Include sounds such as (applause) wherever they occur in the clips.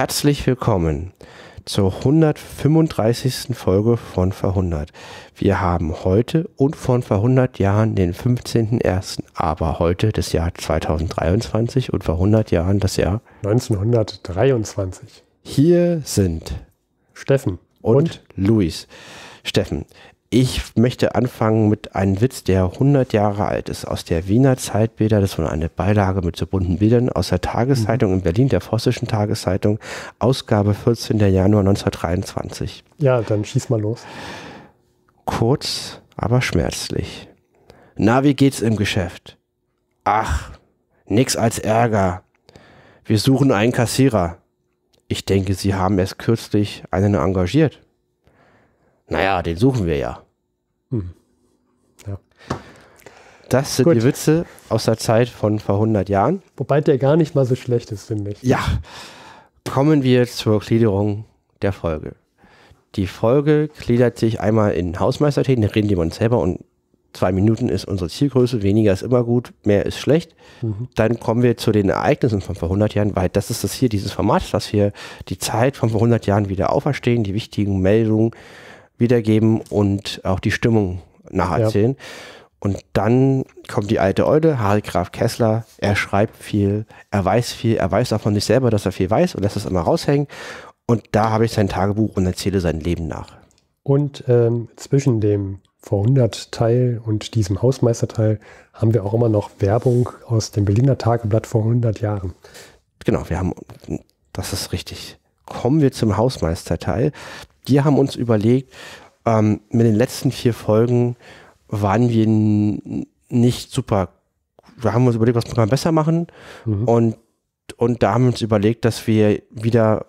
Herzlich willkommen zur 135. Folge von Verhundert. Wir haben heute und von vor 100 Jahren den 15.01., aber heute das Jahr 2023 und vor 100 Jahren das Jahr 1923. Hier sind Steffen und, und Luis. Steffen, ich möchte anfangen mit einem Witz, der 100 Jahre alt ist, aus der Wiener Zeitbilder. Das war eine Beilage mit so bunten Bildern aus der Tageszeitung mhm. in Berlin, der Vossischen Tageszeitung, Ausgabe 14. Januar 1923. Ja, dann schieß mal los. Kurz, aber schmerzlich. Na, wie geht's im Geschäft? Ach, nix als Ärger. Wir suchen einen Kassierer. Ich denke, Sie haben erst kürzlich einen engagiert naja, den suchen wir ja. Hm. ja. Das sind Gut. die Witze aus der Zeit von vor 100 Jahren. Wobei der gar nicht mal so schlecht ist, finde ich. Ja. Kommen wir zur Gliederung der Folge. Die Folge gliedert sich einmal in Hausmeisterthemen, da reden die uns selber und zwei Minuten ist unsere Zielgröße, weniger ist immer gut, mehr ist schlecht. Mhm. Dann kommen wir zu den Ereignissen von vor 100 Jahren, weil das ist das hier, dieses Format, dass wir die Zeit von vor 100 Jahren wieder auferstehen, die wichtigen Meldungen, wiedergeben und auch die Stimmung nacherzählen. Ja. Und dann kommt die alte Eule, Harald Graf Kessler, er schreibt viel, er weiß viel, er weiß auch von sich selber, dass er viel weiß und lässt das immer raushängen. Und da habe ich sein Tagebuch und erzähle sein Leben nach. Und ähm, zwischen dem Vorhundert-Teil und diesem Hausmeisterteil haben wir auch immer noch Werbung aus dem Berliner Tageblatt vor 100 Jahren. Genau, wir haben, das ist richtig. Kommen wir zum Hausmeisterteil wir haben uns überlegt, ähm, mit den letzten vier Folgen waren wir nicht super. Wir haben uns überlegt, was kann man besser machen. Mhm. Und, und da haben wir uns überlegt, dass wir wieder,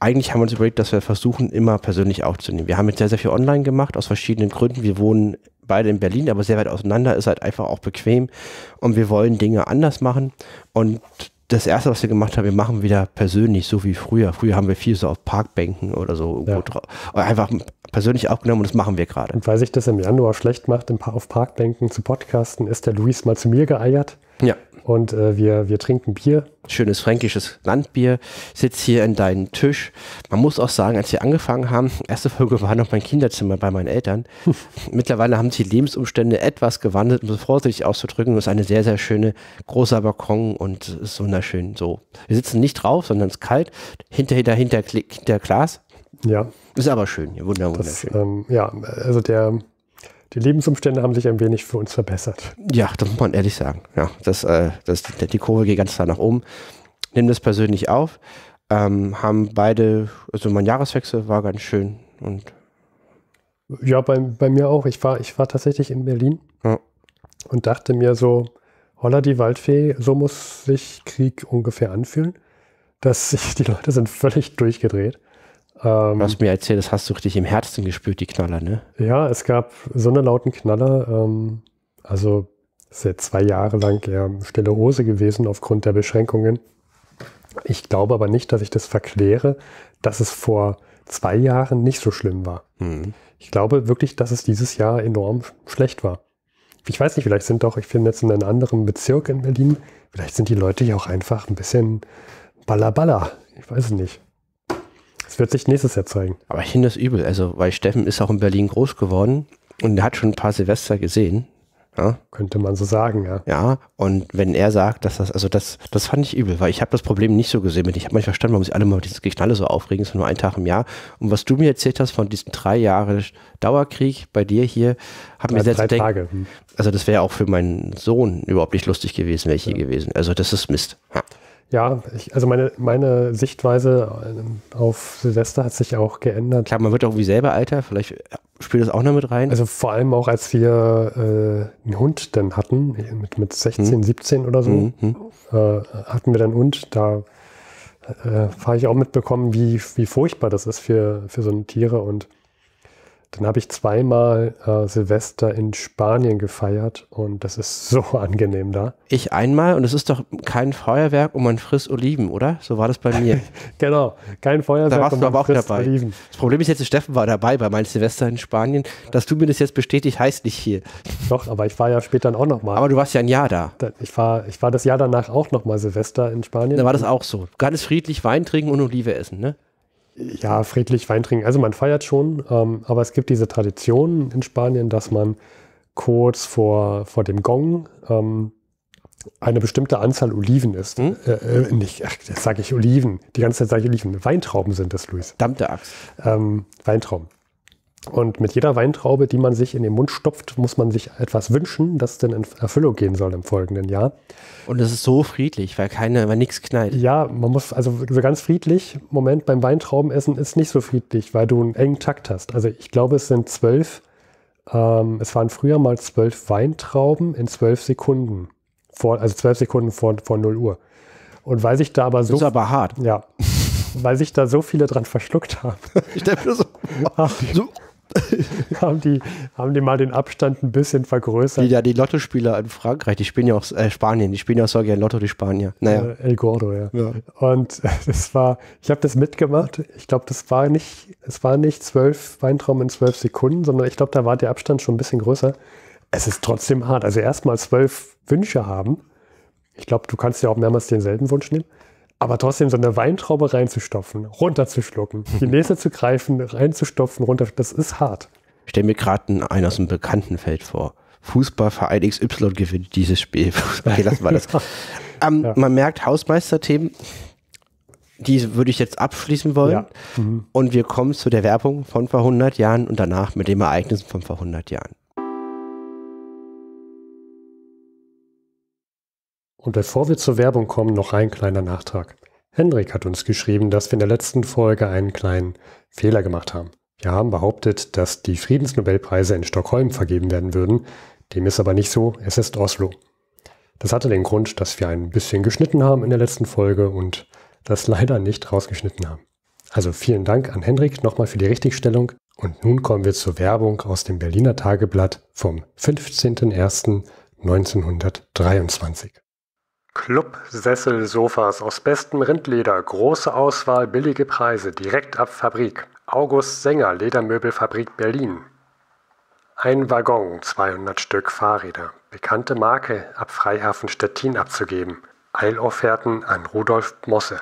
eigentlich haben wir uns überlegt, dass wir versuchen, immer persönlich aufzunehmen. Wir haben jetzt sehr, sehr viel online gemacht, aus verschiedenen Gründen. Wir wohnen beide in Berlin, aber sehr weit auseinander, ist halt einfach auch bequem. Und wir wollen Dinge anders machen. Und das erste, was wir gemacht haben, wir machen wieder persönlich, so wie früher. Früher haben wir viel so auf Parkbänken oder so ja. einfach persönlich aufgenommen und das machen wir gerade. Und weil sich das im Januar schlecht macht, ein paar auf Parkbänken zu podcasten, ist der Luis mal zu mir geeiert. Ja und äh, wir, wir trinken Bier. Schönes fränkisches Landbier. sitzt hier an deinem Tisch. Man muss auch sagen, als wir angefangen haben, erste Folge war noch mein Kinderzimmer bei meinen Eltern. (laughs) Mittlerweile haben sich die Lebensumstände etwas gewandelt, um es vorsichtig auszudrücken. Es ist eine sehr, sehr schöne, großer Balkon und ist wunderschön so. Wir sitzen nicht drauf, sondern es ist kalt. Hinter, dahinter, hinter Glas. Ja. Ist aber schön, wunderschön. Das, ähm, ja, also der die Lebensumstände haben sich ein wenig für uns verbessert. Ja, das muss man ehrlich sagen. Ja, das, äh, das, die Kurve geht ganz klar nach oben. Nimm das persönlich auf. Ähm, haben beide, also mein Jahreswechsel war ganz schön und. Ja, bei, bei mir auch. Ich war, ich war tatsächlich in Berlin ja. und dachte mir so, holla die Waldfee, so muss sich Krieg ungefähr anfühlen. Dass sich die Leute sind völlig durchgedreht. Ähm, du hast mir erzählt, das hast du richtig im Herzen gespürt, die Knaller, ne? Ja, es gab so einen lauten Knaller. Ähm, also ist jetzt zwei Jahre lang eher stille Hose gewesen aufgrund der Beschränkungen. Ich glaube aber nicht, dass ich das verkläre, dass es vor zwei Jahren nicht so schlimm war. Mhm. Ich glaube wirklich, dass es dieses Jahr enorm schlecht war. Ich weiß nicht, vielleicht sind auch, ich bin jetzt in einem anderen Bezirk in Berlin, vielleicht sind die Leute ja auch einfach ein bisschen ballerballer. Ich weiß es nicht. Das wird sich nächstes Jahr zeigen. Aber ich finde das übel. Also, weil Steffen ist auch in Berlin groß geworden und er hat schon ein paar Silvester gesehen. Ja? Könnte man so sagen, ja. Ja, und wenn er sagt, dass das, also das, das fand ich übel, weil ich habe das Problem nicht so gesehen. Ich habe nicht verstanden, warum sich alle mal dieses Geknalle so aufregen, es ist nur ein Tag im Jahr. Und was du mir erzählt hast von diesem drei Jahre Dauerkrieg bei dir hier, hat mir selbst drei Tage. Hm. Also das wäre auch für meinen Sohn überhaupt nicht lustig gewesen, wäre ich ja. gewesen. Also das ist Mist. Ja. Ja, ich, also meine, meine Sichtweise äh, auf Silvester hat sich auch geändert. Klar, man wird auch wie selber alter, vielleicht spielt das auch noch mit rein. Also vor allem auch, als wir äh, einen Hund dann hatten, mit, mit 16, hm. 17 oder so, hm. äh, hatten wir dann einen Hund, da äh, habe ich auch mitbekommen, wie, wie furchtbar das ist für, für so Tiere und dann habe ich zweimal äh, Silvester in Spanien gefeiert und das ist so (laughs) angenehm da. Ich einmal und es ist doch kein Feuerwerk und man frisst Oliven, oder? So war das bei mir. (laughs) genau, kein Feuerwerk da warst und du aber auch dabei. Oliven. Das Problem ist jetzt, Steffen war dabei bei meinem Silvester in Spanien. Dass du mir das jetzt bestätigt, heißt nicht hier. Doch, aber ich war ja später dann auch nochmal. Aber du warst ja ein Jahr da. Ich war, ich war das Jahr danach auch nochmal Silvester in Spanien. Dann war das auch so. Ganz friedlich Wein trinken und Olive essen, ne? ja, friedlich Wein trinken. Also man feiert schon, ähm, aber es gibt diese Tradition in Spanien, dass man kurz vor, vor dem Gong ähm, eine bestimmte Anzahl Oliven isst. Hm? Äh, äh nicht, ach, das sage ich Oliven. Die ganze Zeit sage ich Oliven. Weintrauben sind das, Luis. Dammte Axt. Ähm, Weintrauben. Und mit jeder Weintraube, die man sich in den Mund stopft, muss man sich etwas wünschen, das denn in Erfüllung gehen soll im folgenden Jahr. Und es ist so friedlich, weil keine, weil nichts knallt. Ja, man muss, also so ganz friedlich, Moment, beim Weintraubenessen ist nicht so friedlich, weil du einen engen Takt hast. Also ich glaube, es sind zwölf, ähm, es waren früher mal zwölf Weintrauben in zwölf Sekunden. Vor, also zwölf Sekunden vor, vor 0 Uhr. Und weil sich da aber so. ist aber hart. Ja. Weil sich da so viele dran verschluckt haben. Ich denke mir so, so (laughs) haben, die, haben die mal den Abstand ein bisschen vergrößert. Die, ja, die Lottospieler in Frankreich, die spielen ja auch äh, Spanien, die spielen ja auch so gerne Lotto, die Spanier. Naja. Äh, El Gordo, ja. ja. Und (laughs) das war, ich habe das mitgemacht. Ich glaube, das war nicht, es war nicht zwölf Weintrauben in zwölf Sekunden, sondern ich glaube, da war der Abstand schon ein bisschen größer. Es ist trotzdem hart. Also erstmal zwölf Wünsche haben. Ich glaube, du kannst ja auch mehrmals denselben Wunsch nehmen. Aber trotzdem so eine Weintraube reinzustopfen, runterzuschlucken, die Nässe zu greifen, reinzustopfen, runter, das ist hart. Ich stelle mir gerade einen aus einem Bekanntenfeld vor. Fußballverein XY gewinnt dieses Spiel. (laughs) Okay, lassen wir das. (laughs) Ähm, ja. Man merkt Hausmeisterthemen, die würde ich jetzt abschließen wollen. Ja. Mhm. Und wir kommen zu der Werbung von vor 100 Jahren und danach mit den Ereignissen von vor 100 Jahren. Und bevor wir zur Werbung kommen, noch ein kleiner Nachtrag. Hendrik hat uns geschrieben, dass wir in der letzten Folge einen kleinen Fehler gemacht haben. Wir haben behauptet, dass die Friedensnobelpreise in Stockholm vergeben werden würden. Dem ist aber nicht so, es ist Oslo. Das hatte den Grund, dass wir ein bisschen geschnitten haben in der letzten Folge und das (laughs) leider nicht rausgeschnitten haben. Also vielen Dank an Hendrik nochmal für die Richtigstellung und nun kommen wir zur Werbung aus dem Berliner Tageblatt vom 15.01.1923. Club-Sessel-Sofas aus bestem Rindleder, große Auswahl, billige Preise, direkt ab Fabrik. August Sänger, Ledermöbelfabrik Berlin. Ein Waggon, 200 Stück Fahrräder. Bekannte Marke ab Freihafen Stettin abzugeben. Eilofferten an Rudolf Mosse.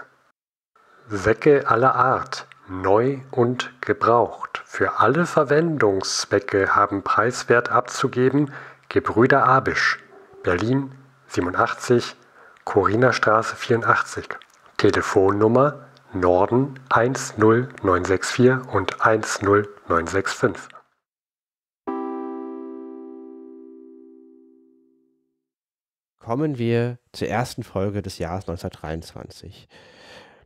Säcke aller Art, neu und gebraucht. Für alle Verwendungszwecke haben preiswert abzugeben Gebrüder Abisch, Berlin 87 Chorinerstraße 84, Telefonnummer Norden 10964 und 10965. Kommen wir zur ersten Folge des Jahres 1923.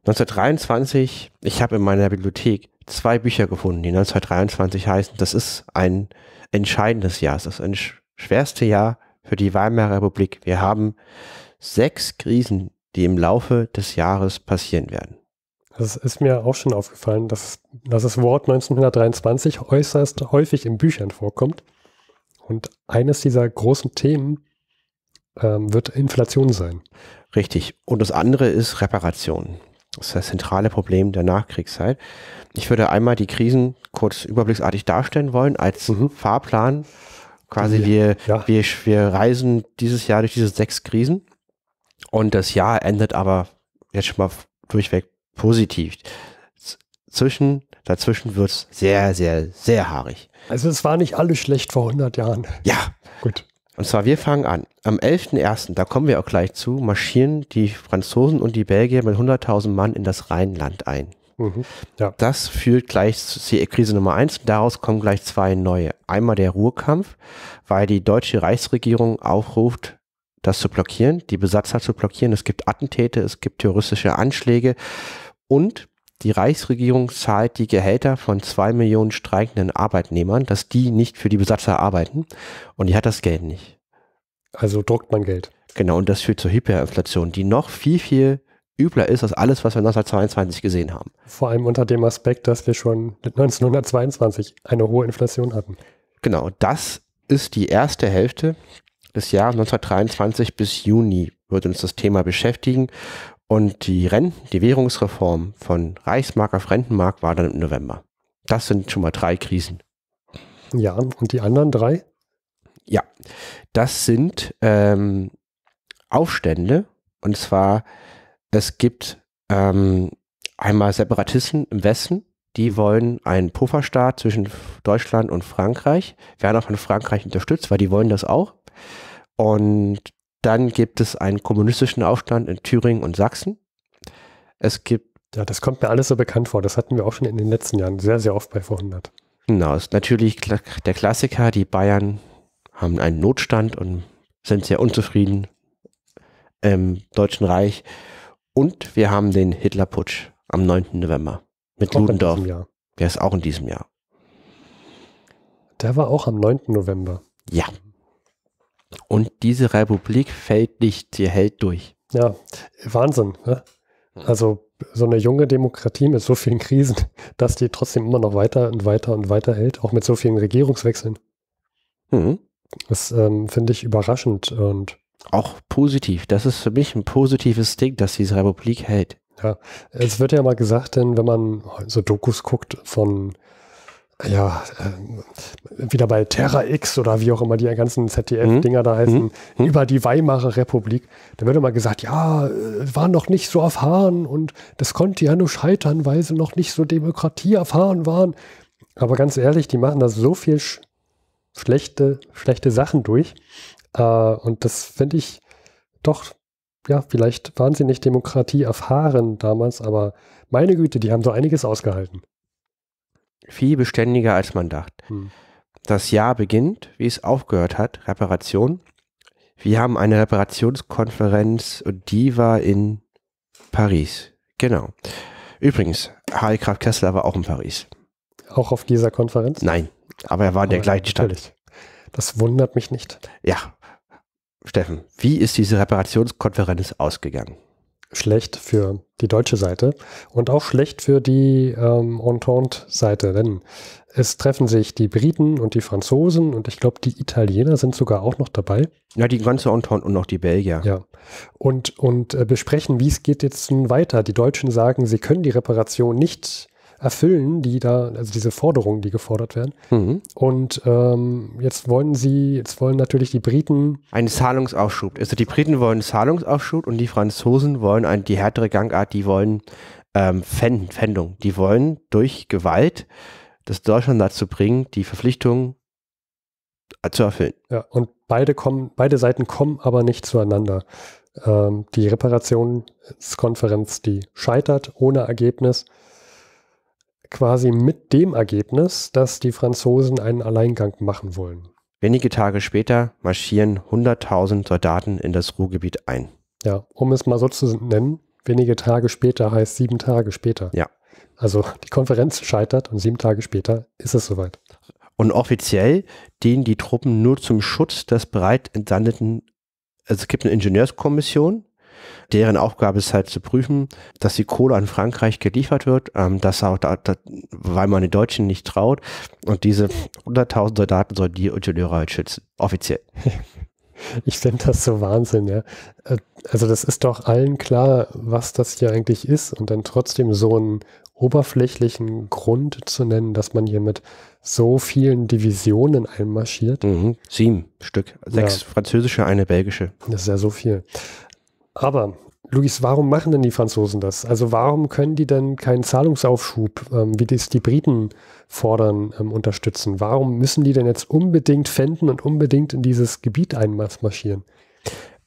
1923, ich habe in meiner Bibliothek zwei Bücher gefunden, die 1923 heißen. Das ist ein entscheidendes Jahr. Das ist ein schwerste Jahr für die Weimarer Republik. Wir haben sechs Krisen, die im Laufe des Jahres passieren werden. Das ist mir auch schon aufgefallen, dass, dass das Wort 1923 äußerst häufig in Büchern vorkommt. Und eines dieser großen Themen ähm, wird Inflation sein. Richtig. Und das andere ist Reparation. Das ist das zentrale Problem der Nachkriegszeit. Ich würde einmal die Krisen kurz überblicksartig darstellen wollen als mhm. Fahrplan. Quasi ja. wir, ja. wir, wir reisen dieses Jahr durch diese sechs Krisen. Und das Jahr endet aber jetzt schon mal durchweg positiv. Zwischen, dazwischen wird es sehr, sehr, sehr haarig. Also es war nicht alles schlecht vor 100 Jahren. Ja. Gut. Und zwar, wir fangen an. Am 11.01., da kommen wir auch gleich zu, marschieren die Franzosen und die Belgier mit 100.000 Mann in das Rheinland ein. Mhm. Ja. Das führt gleich zur Krise Nummer eins. Daraus kommen gleich zwei neue. Einmal der Ruhrkampf, weil die deutsche Reichsregierung aufruft, das zu blockieren, die Besatzer zu blockieren. Es gibt Attentäte, es gibt terroristische Anschläge und die Reichsregierung zahlt die Gehälter von zwei Millionen streikenden Arbeitnehmern, dass die nicht für die Besatzer arbeiten und die hat das Geld nicht. Also druckt man Geld. Genau, und das führt zur Hyperinflation, die noch viel, viel übler ist als alles, was wir 1922 gesehen haben. Vor allem unter dem Aspekt, dass wir schon 1922 eine hohe Inflation hatten. Genau, das ist die erste Hälfte des Jahres 1923 bis Juni wird uns das Thema beschäftigen. Und die Renten, die Währungsreform von Reichsmark auf Rentenmark war dann im November. Das sind schon mal drei Krisen. Ja, und die anderen drei? Ja, das sind ähm, Aufstände. Und zwar, es gibt ähm, einmal Separatisten im Westen, die wollen einen Pufferstaat zwischen Deutschland und Frankreich, werden auch von Frankreich unterstützt, weil die wollen das auch. Und dann gibt es einen kommunistischen Aufstand in Thüringen und Sachsen. Es gibt. Ja, das kommt mir alles so bekannt vor. Das hatten wir auch schon in den letzten Jahren sehr, sehr oft bei 400. Genau, ist natürlich der Klassiker. Die Bayern haben einen Notstand und sind sehr unzufrieden im Deutschen Reich. Und wir haben den Hitlerputsch am 9. November mit auch Ludendorff. Der ist auch in diesem Jahr. Der war auch am 9. November. Ja. Und diese Republik fällt nicht, sie hält durch. Ja, Wahnsinn. Ne? Also so eine junge Demokratie mit so vielen Krisen, (laughs) dass die trotzdem immer noch weiter und weiter und weiter hält, auch mit so vielen Regierungswechseln. Mhm. Das ähm, finde ich überraschend und auch positiv. Das ist für mich ein positives Ding, dass diese Republik hält. Ja, es wird ja mal gesagt, denn wenn man so Dokus guckt von ja, äh, wieder bei Terra X oder wie auch immer die ganzen ZDF-Dinger mhm. da heißen, mhm. mhm. über die Weimarer Republik. Da wird immer gesagt, ja, äh, waren noch nicht so erfahren und das konnte ja nur scheitern, weil sie noch nicht so Demokratie erfahren waren. Aber ganz ehrlich, die machen da so viel sch schlechte, schlechte Sachen durch. Äh, und das finde ich doch, ja, vielleicht waren sie nicht Demokratie erfahren damals, aber meine Güte, die haben so einiges ausgehalten viel beständiger, als man dachte. Hm. Das Jahr beginnt, wie es aufgehört hat, Reparation. Wir haben eine Reparationskonferenz und die war in Paris. Genau. Übrigens, Harry Kraft Kessler war auch in Paris. Auch auf dieser Konferenz? Nein, aber er war in der aber gleichen Stadt. Das wundert mich nicht. Ja. Steffen, wie ist diese Reparationskonferenz ausgegangen? schlecht für die deutsche Seite und auch schlecht für die ähm, Entente-Seite, denn es treffen sich die Briten und die Franzosen und ich glaube, die Italiener sind sogar auch noch dabei. Ja, die ganze Entente und auch die Belgier. Ja. Und, und äh, besprechen, wie es geht jetzt nun weiter. Die Deutschen sagen, sie können die Reparation nicht erfüllen, die da, also diese Forderungen, die gefordert werden. Mhm. Und ähm, jetzt wollen sie, jetzt wollen natürlich die Briten. Einen Zahlungsaufschub. Also die Briten wollen einen Zahlungsaufschub und die Franzosen wollen eine, die härtere Gangart, die wollen ähm, Pfändung. Die wollen durch Gewalt das Deutschland dazu bringen, die Verpflichtung äh, zu erfüllen. Ja, und beide kommen, beide Seiten kommen aber nicht zueinander. Ähm, die Reparationskonferenz, die scheitert ohne Ergebnis quasi mit dem Ergebnis, dass die Franzosen einen Alleingang machen wollen. Wenige Tage später marschieren 100.000 Soldaten in das Ruhrgebiet ein. Ja, um es mal so zu nennen, wenige Tage später heißt sieben Tage später. Ja. Also die Konferenz scheitert und sieben Tage später ist es soweit. Und offiziell dienen die Truppen nur zum Schutz des bereit entsandeten, also es gibt eine Ingenieurskommission, Deren Aufgabe ist halt zu prüfen, dass die Kohle an Frankreich geliefert wird, ähm, dass auch da, da, weil man den Deutschen nicht traut. Und diese 100.000 Soldaten sollen die Ingenieure halt schützen, offiziell. (laughs) Ich finde das so Wahnsinn, ja. Äh, also das ist doch allen klar, was das hier eigentlich ist und dann trotzdem so einen oberflächlichen Grund zu nennen, dass man hier mit so vielen Divisionen einmarschiert. Mhm. Sieben Stück, sechs ja. französische, eine belgische. Das ist ja so viel. Aber, Luis, warum machen denn die Franzosen das? Also warum können die denn keinen Zahlungsaufschub, ähm, wie das die Briten fordern, ähm, unterstützen? Warum müssen die denn jetzt unbedingt fänden und unbedingt in dieses Gebiet einmarschieren?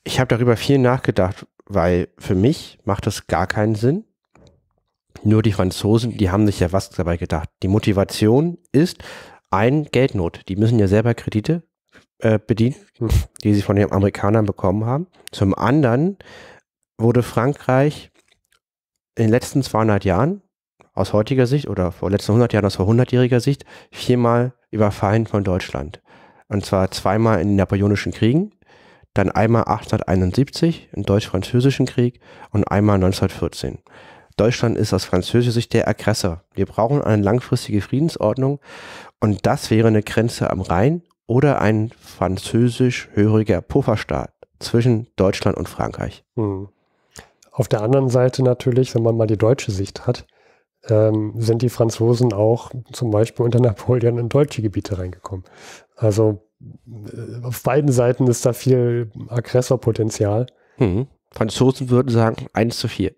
Ich habe darüber viel nachgedacht, weil für mich macht das gar keinen Sinn. Nur die Franzosen, die haben sich ja was dabei gedacht. Die Motivation ist ein Geldnot. Die müssen ja selber Kredite äh, bedient, die sie von den Amerikanern bekommen haben. Zum anderen wurde Frankreich in den letzten 200 Jahren aus heutiger Sicht oder vor letzten 100 Jahren aus vor 100-jähriger Sicht viermal überfallen von Deutschland. Und zwar zweimal in den Napoleonischen Kriegen, dann einmal 1871 im Deutsch-Französischen Krieg und einmal 1914. Deutschland ist aus französischer Sicht der Aggressor. Wir brauchen eine langfristige Friedensordnung und das wäre eine Grenze am Rhein oder ein französischhöriger Pufferstaat zwischen Deutschland und Frankreich. Mhm. Auf der anderen Seite natürlich, wenn man mal die deutsche Sicht hat, ähm, sind die Franzosen auch zum Beispiel unter Napoleon in deutsche Gebiete reingekommen. Also äh, auf beiden Seiten ist da viel Aggressorpotenzial. Mhm. Franzosen würden sagen, 1 zu 4.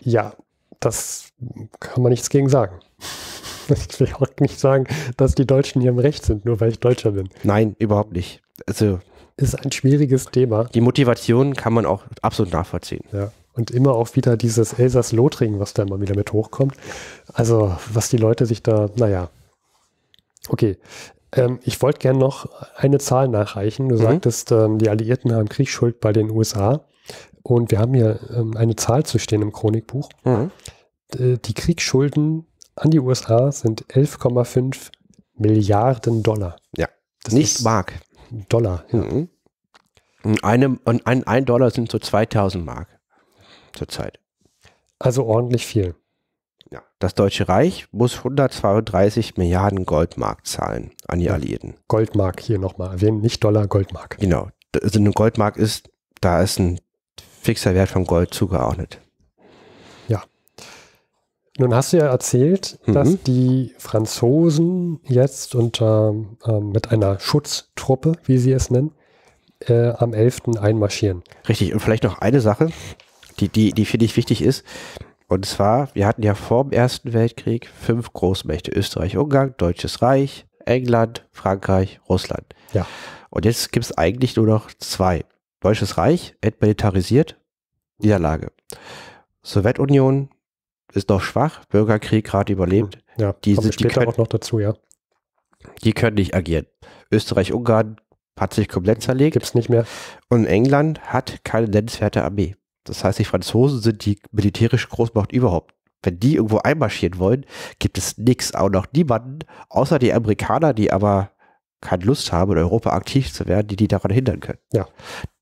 Ja, das kann man nichts gegen sagen. (laughs) Ich will auch nicht sagen, dass die Deutschen hier im Recht sind, nur weil ich Deutscher bin. Nein, überhaupt nicht. Also ist ein schwieriges Thema. Die Motivation kann man auch absolut nachvollziehen. Ja. Und immer auch wieder dieses Elsass-Lothringen, was da immer wieder mit hochkommt. Also, was die Leute sich da, naja. Okay. Ähm, ich wollte gerne noch eine Zahl nachreichen. Du mhm. sagtest, ähm, die Alliierten haben Kriegsschuld bei den USA. Und wir haben hier ähm, eine Zahl zu stehen im Chronikbuch. Mhm. Äh, die Kriegsschulden an die USA sind 11,5 Milliarden Dollar. Ja. Das Nicht Mark. Dollar, ja. Mhm. Und, eine, und ein, ein Dollar sind so 2000 Mark zurzeit. Also ordentlich viel. Ja. Das Deutsche Reich muss 132 Milliarden Goldmark zahlen an die ja. Alliierten. Goldmark hier nochmal erwähnen, nicht Dollar, Goldmark. Genau. Also eine Goldmark ist, da ist ein fixer Wert von Gold zugeordnet. Nun hast du ja erzählt, mhm. dass die Franzosen jetzt unter äh, mit einer Schutztruppe, wie sie es nennen, äh, am 11. einmarschieren. Richtig, und vielleicht noch eine Sache, die, die, die finde ich wichtig ist. Und zwar, wir hatten ja vor dem Ersten Weltkrieg fünf Großmächte: Österreich-Ungarn, Deutsches Reich, England, Frankreich, Russland. Ja. Und jetzt gibt es eigentlich nur noch zwei: Deutsches Reich, entmilitarisiert, Niederlage. Sowjetunion, ist noch schwach, Bürgerkrieg gerade überlebt. Hm, ja, die sind später die können, auch noch dazu, ja. Die können nicht agieren. Österreich-Ungarn hat sich komplett zerlegt. Gibt es nicht mehr. Und England hat keine nennenswerte Armee. Das heißt, die Franzosen sind die militärische Großmacht überhaupt. Wenn die irgendwo einmarschieren wollen, gibt es nichts, auch noch niemanden, außer die Amerikaner, die aber keine Lust haben, in Europa aktiv zu werden, die die daran hindern können. Ja.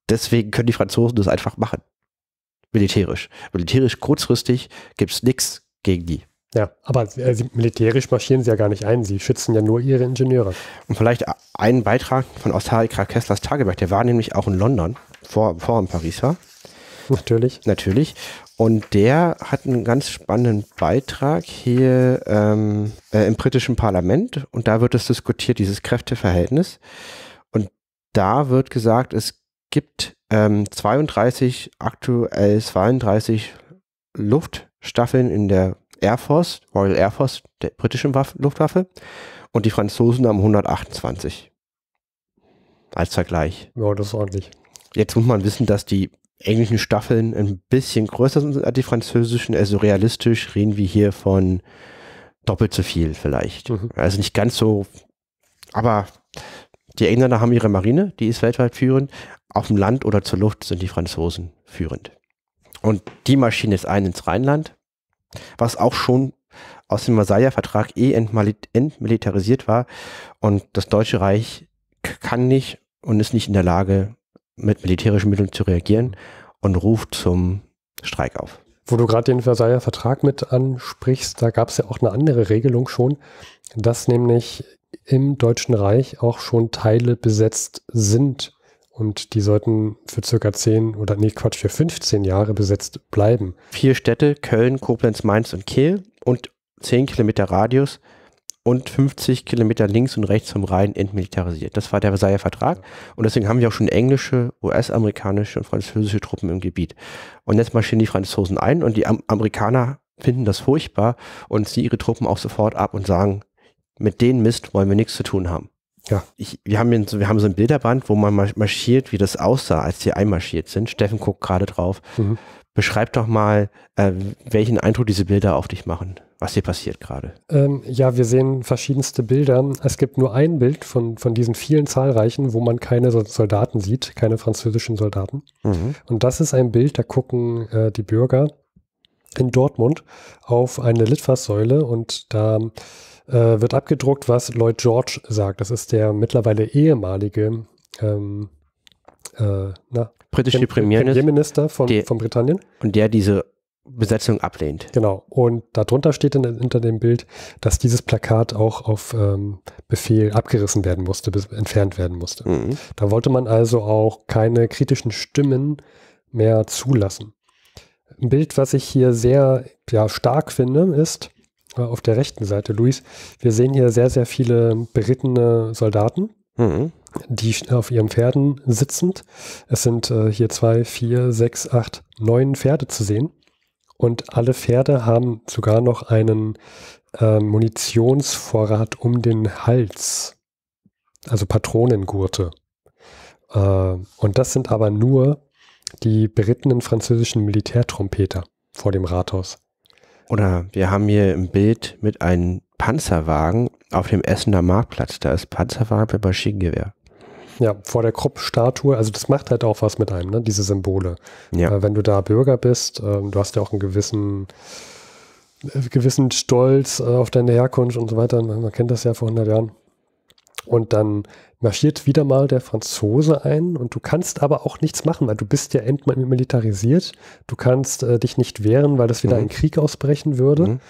Deswegen können die Franzosen das einfach machen militärisch. Militärisch kurzfristig gibt es nichts gegen die. Ja, aber äh, militärisch marschieren sie ja gar nicht ein, sie schützen ja nur ihre Ingenieure. Und vielleicht einen Beitrag von Oskar Kesslers Tagebuch. der war nämlich auch in London, vor, vor in Paris war. Natürlich. Natürlich. Und der hat einen ganz spannenden Beitrag hier ähm, äh, im britischen Parlament und da wird es diskutiert, dieses Kräfteverhältnis. Und da wird gesagt, es gibt ähm, 32, aktuell 32 Luftstaffeln in der Air Force, Royal Air Force, der britischen Waff Luftwaffe. Und die Franzosen haben 128. Als Vergleich. Ja, das ist ordentlich. Jetzt muss man wissen, dass die englischen Staffeln ein bisschen größer sind als die französischen. Also realistisch reden wir hier von doppelt so viel vielleicht. Mhm. Also nicht ganz so, aber die Engländer haben ihre Marine, die ist weltweit führend, auf dem Land oder zur Luft sind die Franzosen führend. Und die Maschine ist ein ins Rheinland, was auch schon aus dem Versailler Vertrag eh entmilitarisiert war. Und das Deutsche Reich kann nicht und ist nicht in der Lage, mit militärischen Mitteln zu reagieren und ruft zum Streik auf. Wo du gerade den Versailler Vertrag mit ansprichst, da gab es ja auch eine andere Regelung schon, dass nämlich im Deutschen Reich auch schon Teile besetzt sind und die sollten für circa 10 oder nee, Quatsch, für 15 Jahre besetzt bleiben. Vier Städte, Köln, Koblenz, Mainz und Kiel und 10 Kilometer Radius und 50 Kilometer links und rechts vom Rhein entmilitarisiert. Das war der Versailler Vertrag und deswegen haben wir auch schon englische, US-amerikanische und französische Truppen im Gebiet. Und jetzt marschieren die Franzosen ein und die Am Amerikaner finden das furchtbar und ziehen ihre Truppen auch sofort ab und sagen, mit denen Mist wollen wir nichts zu tun haben. Ja. Ich, wir, haben so, wir haben so ein Bilderband, wo man marschiert, wie das aussah, als sie einmarschiert sind. Steffen guckt gerade drauf. Mhm. Beschreib doch mal, äh, welchen Eindruck diese Bilder auf dich machen, was hier passiert gerade. Ähm, ja, wir sehen verschiedenste Bilder. Es gibt nur ein Bild von, von diesen vielen zahlreichen, wo man keine Soldaten sieht, keine französischen Soldaten. Mhm. Und das ist ein Bild, da gucken äh, die Bürger in Dortmund auf eine Litfaßsäule und da äh, wird abgedruckt, was Lloyd George sagt. Das ist der mittlerweile ehemalige ähm, äh, na, britische Ken Premierminister, Premierminister von, der, von Britannien. Und der diese Besetzung ablehnt. Genau. Und darunter steht dann hinter dem Bild, dass dieses Plakat auch auf ähm, Befehl abgerissen werden musste, bis, entfernt werden musste. Mhm. Da wollte man also auch keine kritischen Stimmen mehr zulassen. Ein Bild, was ich hier sehr ja, stark finde, ist, äh, auf der rechten Seite, Luis. Wir sehen hier sehr, sehr viele berittene Soldaten, mhm. die auf ihren Pferden sitzend. Es sind äh, hier zwei, vier, sechs, acht, neun Pferde zu sehen. Und alle Pferde haben sogar noch einen äh, Munitionsvorrat um den Hals. Also Patronengurte. Äh, und das sind aber nur die berittenen französischen Militärtrompeter vor dem Rathaus. Oder wir haben hier ein Bild mit einem Panzerwagen auf dem Essener Marktplatz. Da ist Panzerwagen mit Maschinengewehr. Ja, vor der Krupp-Statue, also das macht halt auch was mit einem, ne? diese Symbole. Ja. Äh, wenn du da Bürger bist, äh, du hast ja auch einen gewissen, äh, gewissen Stolz äh, auf deine Herkunft und so weiter. Man kennt das ja vor 100 Jahren. Und dann marschiert wieder mal der Franzose ein und du kannst aber auch nichts machen, weil du bist ja entmilitarisiert. Du kannst äh, dich nicht wehren, weil das wieder mhm. ein Krieg ausbrechen würde. Mhm.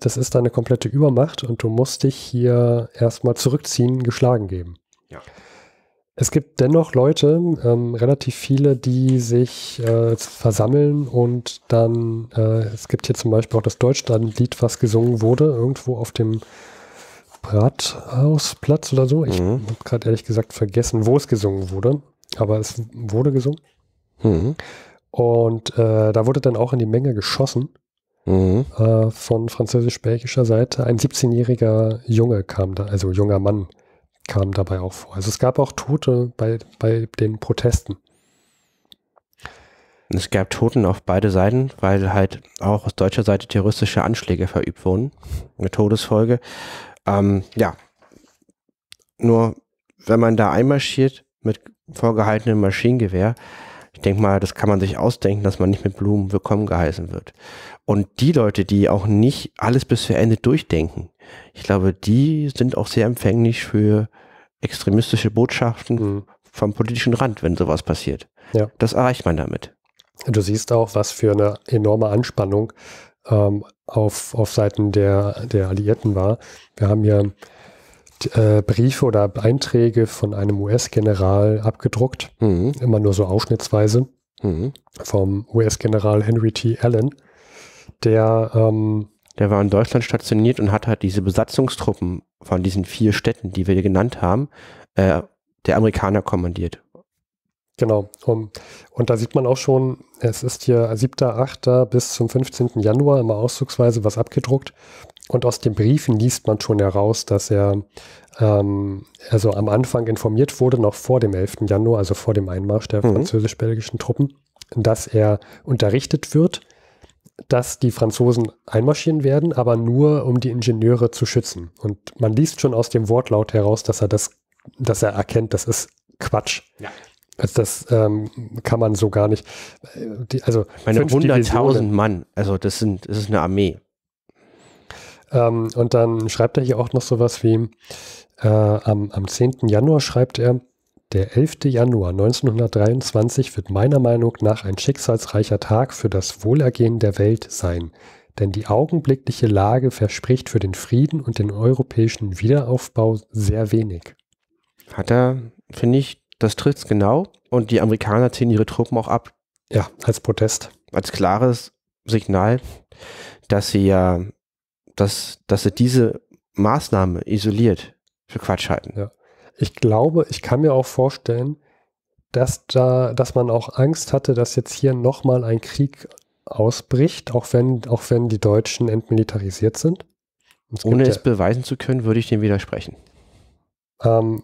Das ist deine komplette Übermacht und du musst dich hier erstmal zurückziehen, geschlagen geben. Ja. Es gibt dennoch Leute, ähm, relativ viele, die sich äh, versammeln und dann, äh, es gibt hier zum Beispiel auch das Deutschlandlied, was gesungen wurde, irgendwo auf dem Rathausplatz oder so. Ich mhm. habe gerade ehrlich gesagt vergessen, wo es gesungen wurde, aber es wurde gesungen. Mhm. Und äh, da wurde dann auch in die Menge geschossen. Mhm. Äh, von französisch-belgischer Seite. Ein 17-jähriger Junge kam da, also junger Mann kam dabei auch vor. Also es gab auch Tote bei, bei den Protesten. Es gab Toten auf beide Seiten, weil halt auch aus deutscher Seite terroristische Anschläge verübt wurden. Eine Todesfolge. Ähm, ja, nur wenn man da einmarschiert mit vorgehaltenem Maschinengewehr, ich denke mal, das kann man sich ausdenken, dass man nicht mit Blumen willkommen geheißen wird. Und die Leute, die auch nicht alles bis zu Ende durchdenken, ich glaube, die sind auch sehr empfänglich für extremistische Botschaften mhm. vom politischen Rand, wenn sowas passiert. Ja. Das erreicht man damit. Du siehst auch, was für eine enorme Anspannung ähm, auf, auf Seiten der, der Alliierten war. Wir haben ja äh, Briefe oder Einträge von einem US-General abgedruckt, mhm. immer nur so ausschnittsweise, mhm. vom US-General Henry T. Allen, der ähm, der war in Deutschland stationiert und hat halt diese Besatzungstruppen von diesen vier Städten, die wir genannt haben, äh, der Amerikaner kommandiert. Genau. Um, und da sieht man auch schon, es ist hier 7.8. bis zum 15. Januar immer auszugsweise was abgedruckt. Und aus den Briefen liest man schon heraus, dass er ähm, also am Anfang informiert wurde, noch vor dem 11. Januar, also vor dem Einmarsch der mhm. französisch-belgischen Truppen, dass er unterrichtet wird, dass die Franzosen einmarschieren werden, aber nur um die Ingenieure zu schützen. Und man liest schon aus dem Wortlaut heraus, dass er das, dass er erkennt, das ist Quatsch. Ja. Also das ähm, kann man so gar nicht. Äh, die, also meine 100.000 Mann, also das sind, das ist eine Armee. Ähm, und dann schreibt er hier auch noch sowas wie äh, am, am 10. Januar schreibt er, der 11. Januar 1923 wird meiner Meinung nach ein schicksalsreicher Tag für das Wohlergehen der Welt sein, denn die augenblickliche Lage verspricht für den Frieden und den europäischen Wiederaufbau sehr wenig. Hat er, finde ich, das trifft es genau. Und die Amerikaner ziehen ihre Truppen auch ab. Ja, als Protest. Als klares Signal, dass sie ja, dass, dass sie diese Maßnahme isoliert für Quatsch halten. Ja. Ich glaube, ich kann mir auch vorstellen, dass da, dass man auch Angst hatte, dass jetzt hier nochmal ein Krieg ausbricht, auch wenn, auch wenn die Deutschen entmilitarisiert sind. Es Ohne es ja, beweisen zu können, würde ich dem widersprechen. Ähm,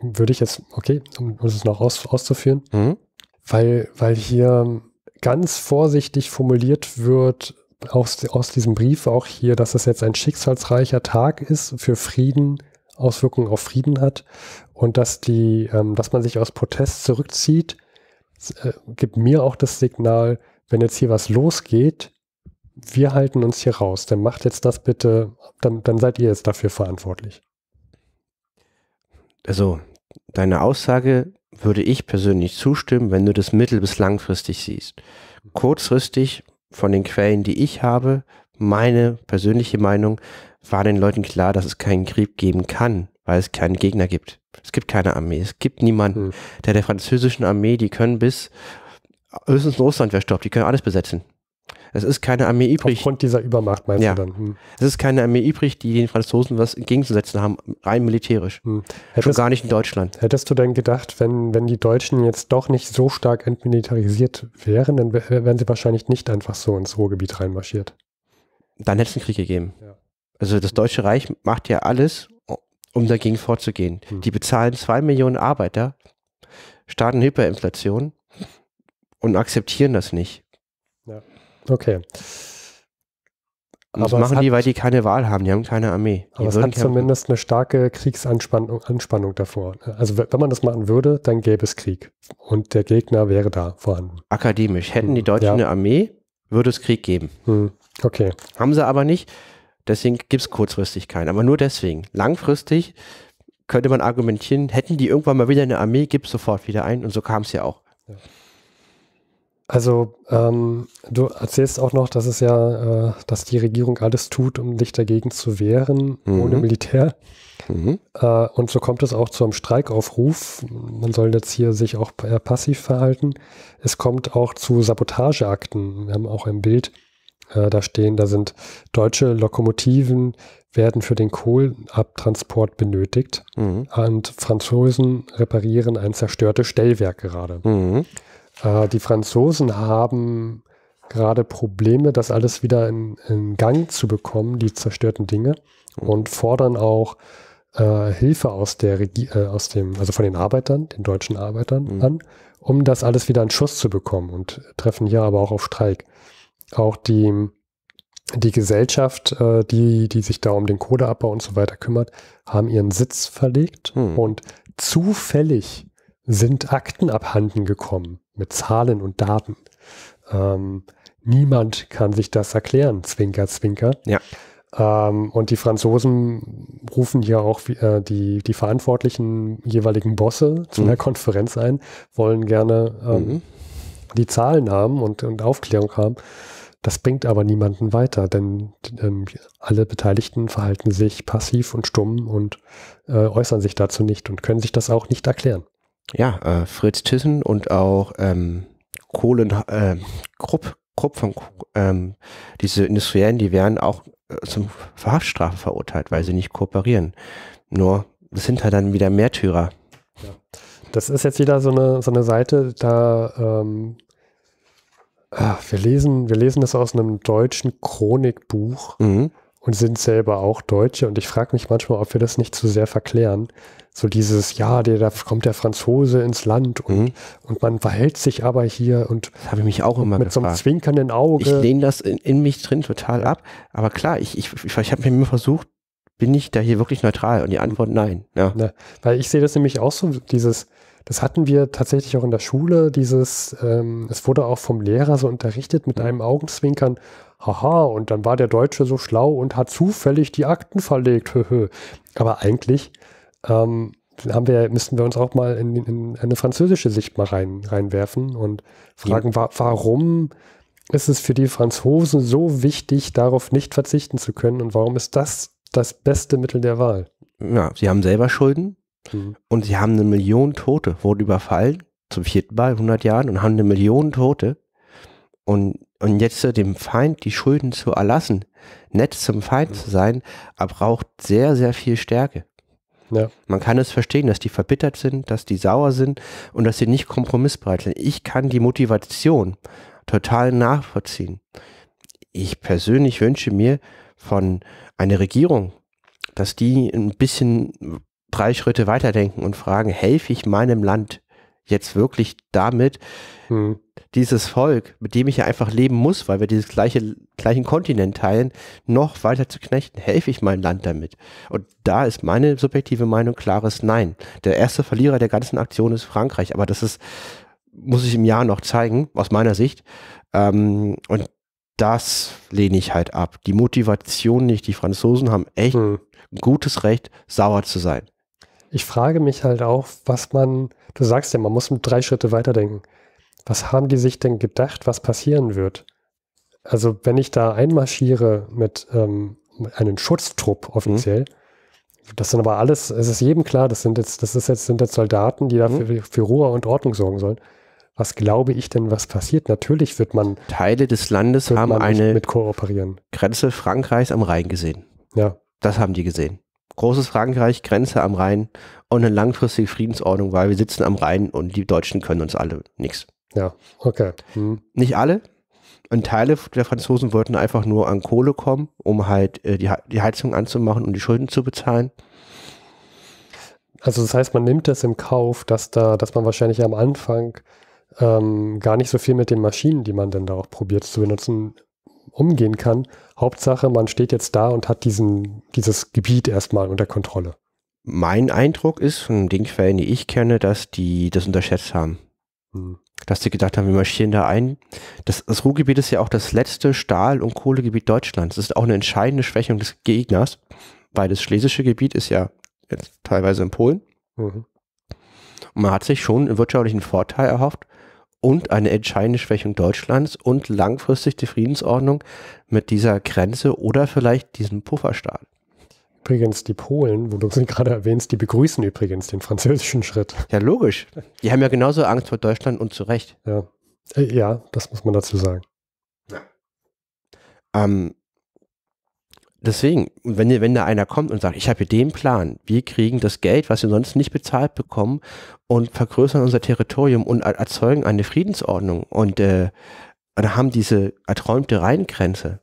würde ich jetzt, okay, um es noch aus, auszuführen, mhm. weil, weil hier ganz vorsichtig formuliert wird, aus, aus diesem Brief auch hier, dass es jetzt ein schicksalsreicher Tag ist für Frieden, Auswirkungen auf Frieden hat und dass die, ähm, dass man sich aus Protest zurückzieht, äh, gibt mir auch das Signal, wenn jetzt hier was losgeht, wir halten uns hier raus, dann macht jetzt das bitte, dann, dann seid ihr jetzt dafür verantwortlich also deine Aussage würde ich persönlich zustimmen, wenn du das mittel- bis langfristig siehst. Kurzfristig, von den Quellen, die ich habe, meine persönliche Meinung, war den Leuten klar, dass es keinen Krieg geben kann, weil es keinen Gegner gibt. Es gibt keine Armee, es gibt niemanden. Hm. Der der französischen Armee, die können bis höchstens Russland wäre stoppt, die können alles besetzen. Es ist keine Armee übrig. Aufgrund dieser Übermacht meinst ja. du dann? Hm. Es ist keine Armee übrig, die den Franzosen was entgegenzusetzen haben, rein militärisch. Hm. Hättest, Schon gar nicht in Deutschland. Hättest du denn gedacht, wenn, wenn die Deutschen jetzt doch nicht so stark entmilitarisiert wären, dann wären sie wahrscheinlich nicht einfach so ins Ruhrgebiet reinmarschiert? Dann hätte es einen Krieg gegeben. Ja. Also das Deutsche Reich macht ja alles, um dagegen vorzugehen. Hm. Die bezahlen zwei Millionen Arbeiter, starten Hyperinflation und akzeptieren das nicht. Ja. Okay. Aber das machen hat, die, weil die keine Wahl haben. Die haben keine Armee. Die aber es hat zumindest eine starke Kriegsanspannung Anspannung davor. Ne? Also wenn man das machen würde, dann gäbe es Krieg. Und der Gegner wäre da vorhanden. Akademisch. Hätten die hm, Deutschen ja. eine Armee, würde es Krieg geben. Hm, okay. Haben sie aber nicht. Deswegen gibt es kurzfristig keinen. Aber nur deswegen. Langfristig könnte man argumentieren, hätten die irgendwann mal wieder eine Armee, gibt es sofort wieder ein. Und so kam es ja auch. Ja. Also ähm, du erzählst auch noch, dass es ja, äh, dass die Regierung alles tut, um dich dagegen zu wehren, mhm. ohne Militär. Mhm. Äh, und so kommt es auch zu einem Streikaufruf. Man soll jetzt hier sich auch äh, passiv verhalten. Es kommt auch zu Sabotageakten. Wir haben auch ein Bild äh, da stehen, da sind deutsche Lokomotiven werden für den Kohlenabtransport benötigt mhm. und Franzosen reparieren ein zerstörtes Stellwerk gerade. Mhm. Äh, die Franzosen haben gerade Probleme, das alles wieder in, in, Gang zu bekommen, die zerstörten Dinge, mhm. und fordern auch äh, Hilfe aus der Regie äh, aus dem, also von den Arbeitern, den deutschen Arbeitern mhm. an, um das alles wieder in Schuss zu bekommen und treffen hier aber auch auf Streik. Auch die, die Gesellschaft, äh, die, die sich da um den Kohleabbau und so weiter kümmert, haben ihren Sitz verlegt mhm. und zufällig sind Akten abhanden gekommen mit Zahlen und Daten. Ähm, niemand kann sich das erklären, Zwinker, Zwinker. Ja. Ähm, und die Franzosen rufen hier auch äh, die, die verantwortlichen jeweiligen Bosse zu mhm. einer Konferenz ein, wollen gerne ähm, mhm. die Zahlen haben und, und Aufklärung haben. Das bringt aber niemanden weiter, denn ähm, alle Beteiligten verhalten sich passiv und stumm und äh, äußern sich dazu nicht und können sich das auch nicht erklären ja, äh, Fritz Thyssen und auch ähm, Kohlen, äh, Krupp, Krupp von, ähm, diese Industriellen, die werden auch äh, zum Haftstrafe verurteilt, weil sie nicht kooperieren. Nur das sind halt dann wieder Märtyrer. Ja. Das ist jetzt wieder so eine, so eine Seite, da ähm, ah, wir, lesen, wir lesen das aus einem deutschen Chronikbuch mhm. und sind selber auch Deutsche. Und ich frage mich manchmal, ob wir das nicht zu sehr verklären so dieses, ja, der, da kommt der Franzose ins Land und, mhm. und man verhält sich aber hier und habe ich mich auch immer mit gefragt. so einem zwinkernden Auge. Ich lehne das in, in, mich drin total ab, aber klar, ich, ich, ich, ich habe mir immer versucht, bin ich da hier wirklich neutral? Und die Antwort nein. Ja. Ne, weil ich sehe das nämlich auch so, dieses, das hatten wir tatsächlich auch in der Schule, dieses, ähm, es wurde auch vom Lehrer so unterrichtet mit einem Augenzwinkern, haha, und dann war der Deutsche so schlau und hat zufällig die Akten verlegt, (laughs) höhö. Aber eigentlich ähm, haben wir, müssten wir uns auch mal in, in, eine französische Sicht mal rein, reinwerfen und fragen, ja. wa warum ist es für die Franzosen so wichtig, darauf nicht verzichten zu können und warum ist das das beste Mittel der Wahl? Ja, sie haben selber Schulden mhm. und sie haben eine Million Tote, wurden überfallen zum vierten Mal in 100 Jahren und haben eine Million Tote und, und jetzt äh, dem Feind die Schulden zu erlassen, nett zum Feind mhm. zu sein, er braucht sehr, sehr viel Stärke. Ja. Man kann es verstehen, dass die verbittert sind, dass die sauer sind und dass sie nicht kompromissbereit sind. Ich kann die Motivation total nachvollziehen. Ich persönlich wünsche mir von einer Regierung, dass die ein bisschen drei Schritte weiterdenken und fragen, helfe ich meinem Land? jetzt wirklich damit hm. dieses Volk, mit dem ich ja einfach leben muss, weil wir dieses gleiche, gleichen Kontinent teilen, noch weiter zu knechten? Helfe ich mein Land damit? Und da ist meine subjektive Meinung klares Nein. Der erste Verlierer der ganzen Aktion ist Frankreich, aber das ist, muss ich im Jahr noch zeigen, aus meiner Sicht. Ähm, und das lehne ich halt ab. Die Motivation nicht. Die Franzosen haben echt hm. gutes Recht, sauer zu sein ich frage mich halt auch, was man, du sagst ja, man muss drei Schritte weiterdenken. Was haben die sich denn gedacht, was passieren wird? Also wenn ich da einmarschiere mit ähm, einem Schutztrupp mhm. offiziell, mhm. das sind aber alles, es ist jedem klar, das sind jetzt, das ist jetzt, sind jetzt Soldaten, die dafür mhm. für Ruhe und Ordnung sorgen sollen. Was glaube ich denn, was passiert? Natürlich wird man Teile des Landes haben eine mit kooperieren. Grenze Frankreichs am Rhein gesehen. Ja, das haben die gesehen großes Frankreich, Grenze am Rhein und eine langfristige Friedensordnung, weil wir sitzen am Rhein und die Deutschen können uns alle nichts. Ja, okay. Hm. Nicht alle. Und Teile der Franzosen wollten einfach nur an Kohle kommen, um halt äh, die, die Heizung anzumachen und die Schulden zu bezahlen. Also das heißt, man nimmt das im Kauf, dass da, dass man wahrscheinlich am Anfang ähm, gar nicht so viel mit den Maschinen, die man dann da auch probiert zu benutzen, umgehen kann. Hauptsache, man steht jetzt da und hat diesen, dieses Gebiet erstmal unter Kontrolle. Mein Eindruck ist, von den Quellen, die ich kenne, dass die das unterschätzt haben. Hm. Dass sie gedacht haben, wir marschieren da ein. Das, das Ruhrgebiet ist ja auch das letzte Stahl- und Kohlegebiet Deutschlands. Das ist auch eine entscheidende Schwächung des Gegners, weil das schlesische Gebiet ist ja teilweise in Polen. Mhm. Und man hat sich schon einen wirtschaftlichen Vorteil erhofft, und eine entscheidende Schwächung Deutschlands und langfristig die Friedensordnung mit dieser Grenze oder vielleicht diesem Pufferstaat. Übrigens, die Polen, wo du sie (laughs) gerade erwähnst, die begrüßen übrigens den französischen Schritt. Ja, logisch. Die haben ja genauso Angst vor Deutschland und zu Recht. Ja, äh, ja das muss man dazu sagen. Ja. Ähm, Deswegen, wenn, wenn da einer kommt und sagt, ich habe hier den Plan, wir kriegen das Geld, was wir sonst nicht bezahlt bekommen und vergrößern unser Territorium und erzeugen eine Friedensordnung und äh, haben diese erträumte Rheingrenze.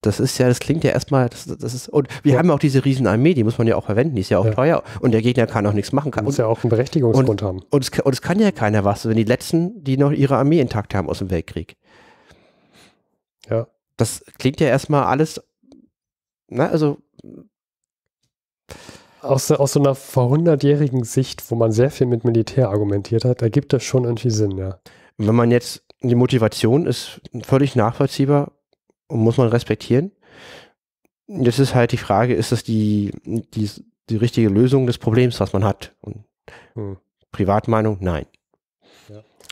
Das ist ja, das klingt ja erstmal, das, das ist, und wir ja. haben auch diese Riesenarmee, die muss man ja auch verwenden, die ist ja auch ja. teuer und der Gegner kann auch nichts machen. Kann, muss ja auch einen Berechtigungsgrund und, haben. Und es, und es kann ja keiner was, wenn die Letzten, die noch ihre Armee intakt haben aus dem Weltkrieg. Ja. Das klingt ja erstmal alles na, ne, also. Aus, aus so einer vor 100-jährigen Sicht, wo man sehr viel mit Militär argumentiert hat, da gibt das schon irgendwie Sinn, ja. Wenn man jetzt, die Motivation ist völlig nachvollziehbar und muss man respektieren. Jetzt ist halt die Frage, ist das die, die, die richtige Lösung des Problems, was man hat? Und hm. Privatmeinung, nein.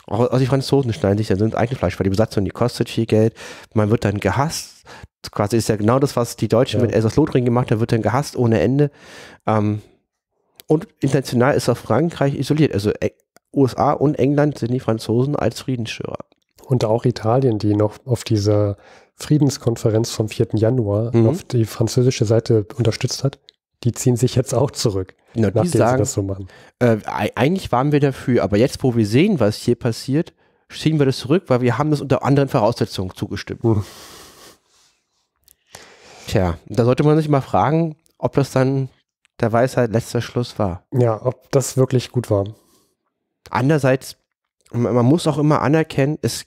Auch, auch, die Franzosen schneiden sich dann ins Eigenfleisch, weil die Besatzung, die kostet viel Geld, man wird dann gehasst, quasi ist ja genau das, was die Deutschen ja. mit Elsass-Lothringen gemacht haben, wird dann gehasst ohne Ende. Ähm, und international ist auch Frankreich isoliert. Also e USA und England sind die Franzosen als Friedensstörer. Und auch Italien, die noch auf dieser Friedenskonferenz vom 4. Januar mhm. auf die französische Seite unterstützt hat, die ziehen sich jetzt auch zurück, Na, nachdem sagen, sie das so machen. Äh, eigentlich waren wir dafür, aber jetzt, wo wir sehen, was hier passiert, ziehen wir das zurück, weil wir haben das unter anderen Voraussetzungen zugestimmt. Mhm. Tja, da sollte man sich mal fragen, ob das dann der Weisheit letzter Schluss war. Ja, ob das wirklich gut war. Andererseits, man muss auch immer anerkennen, es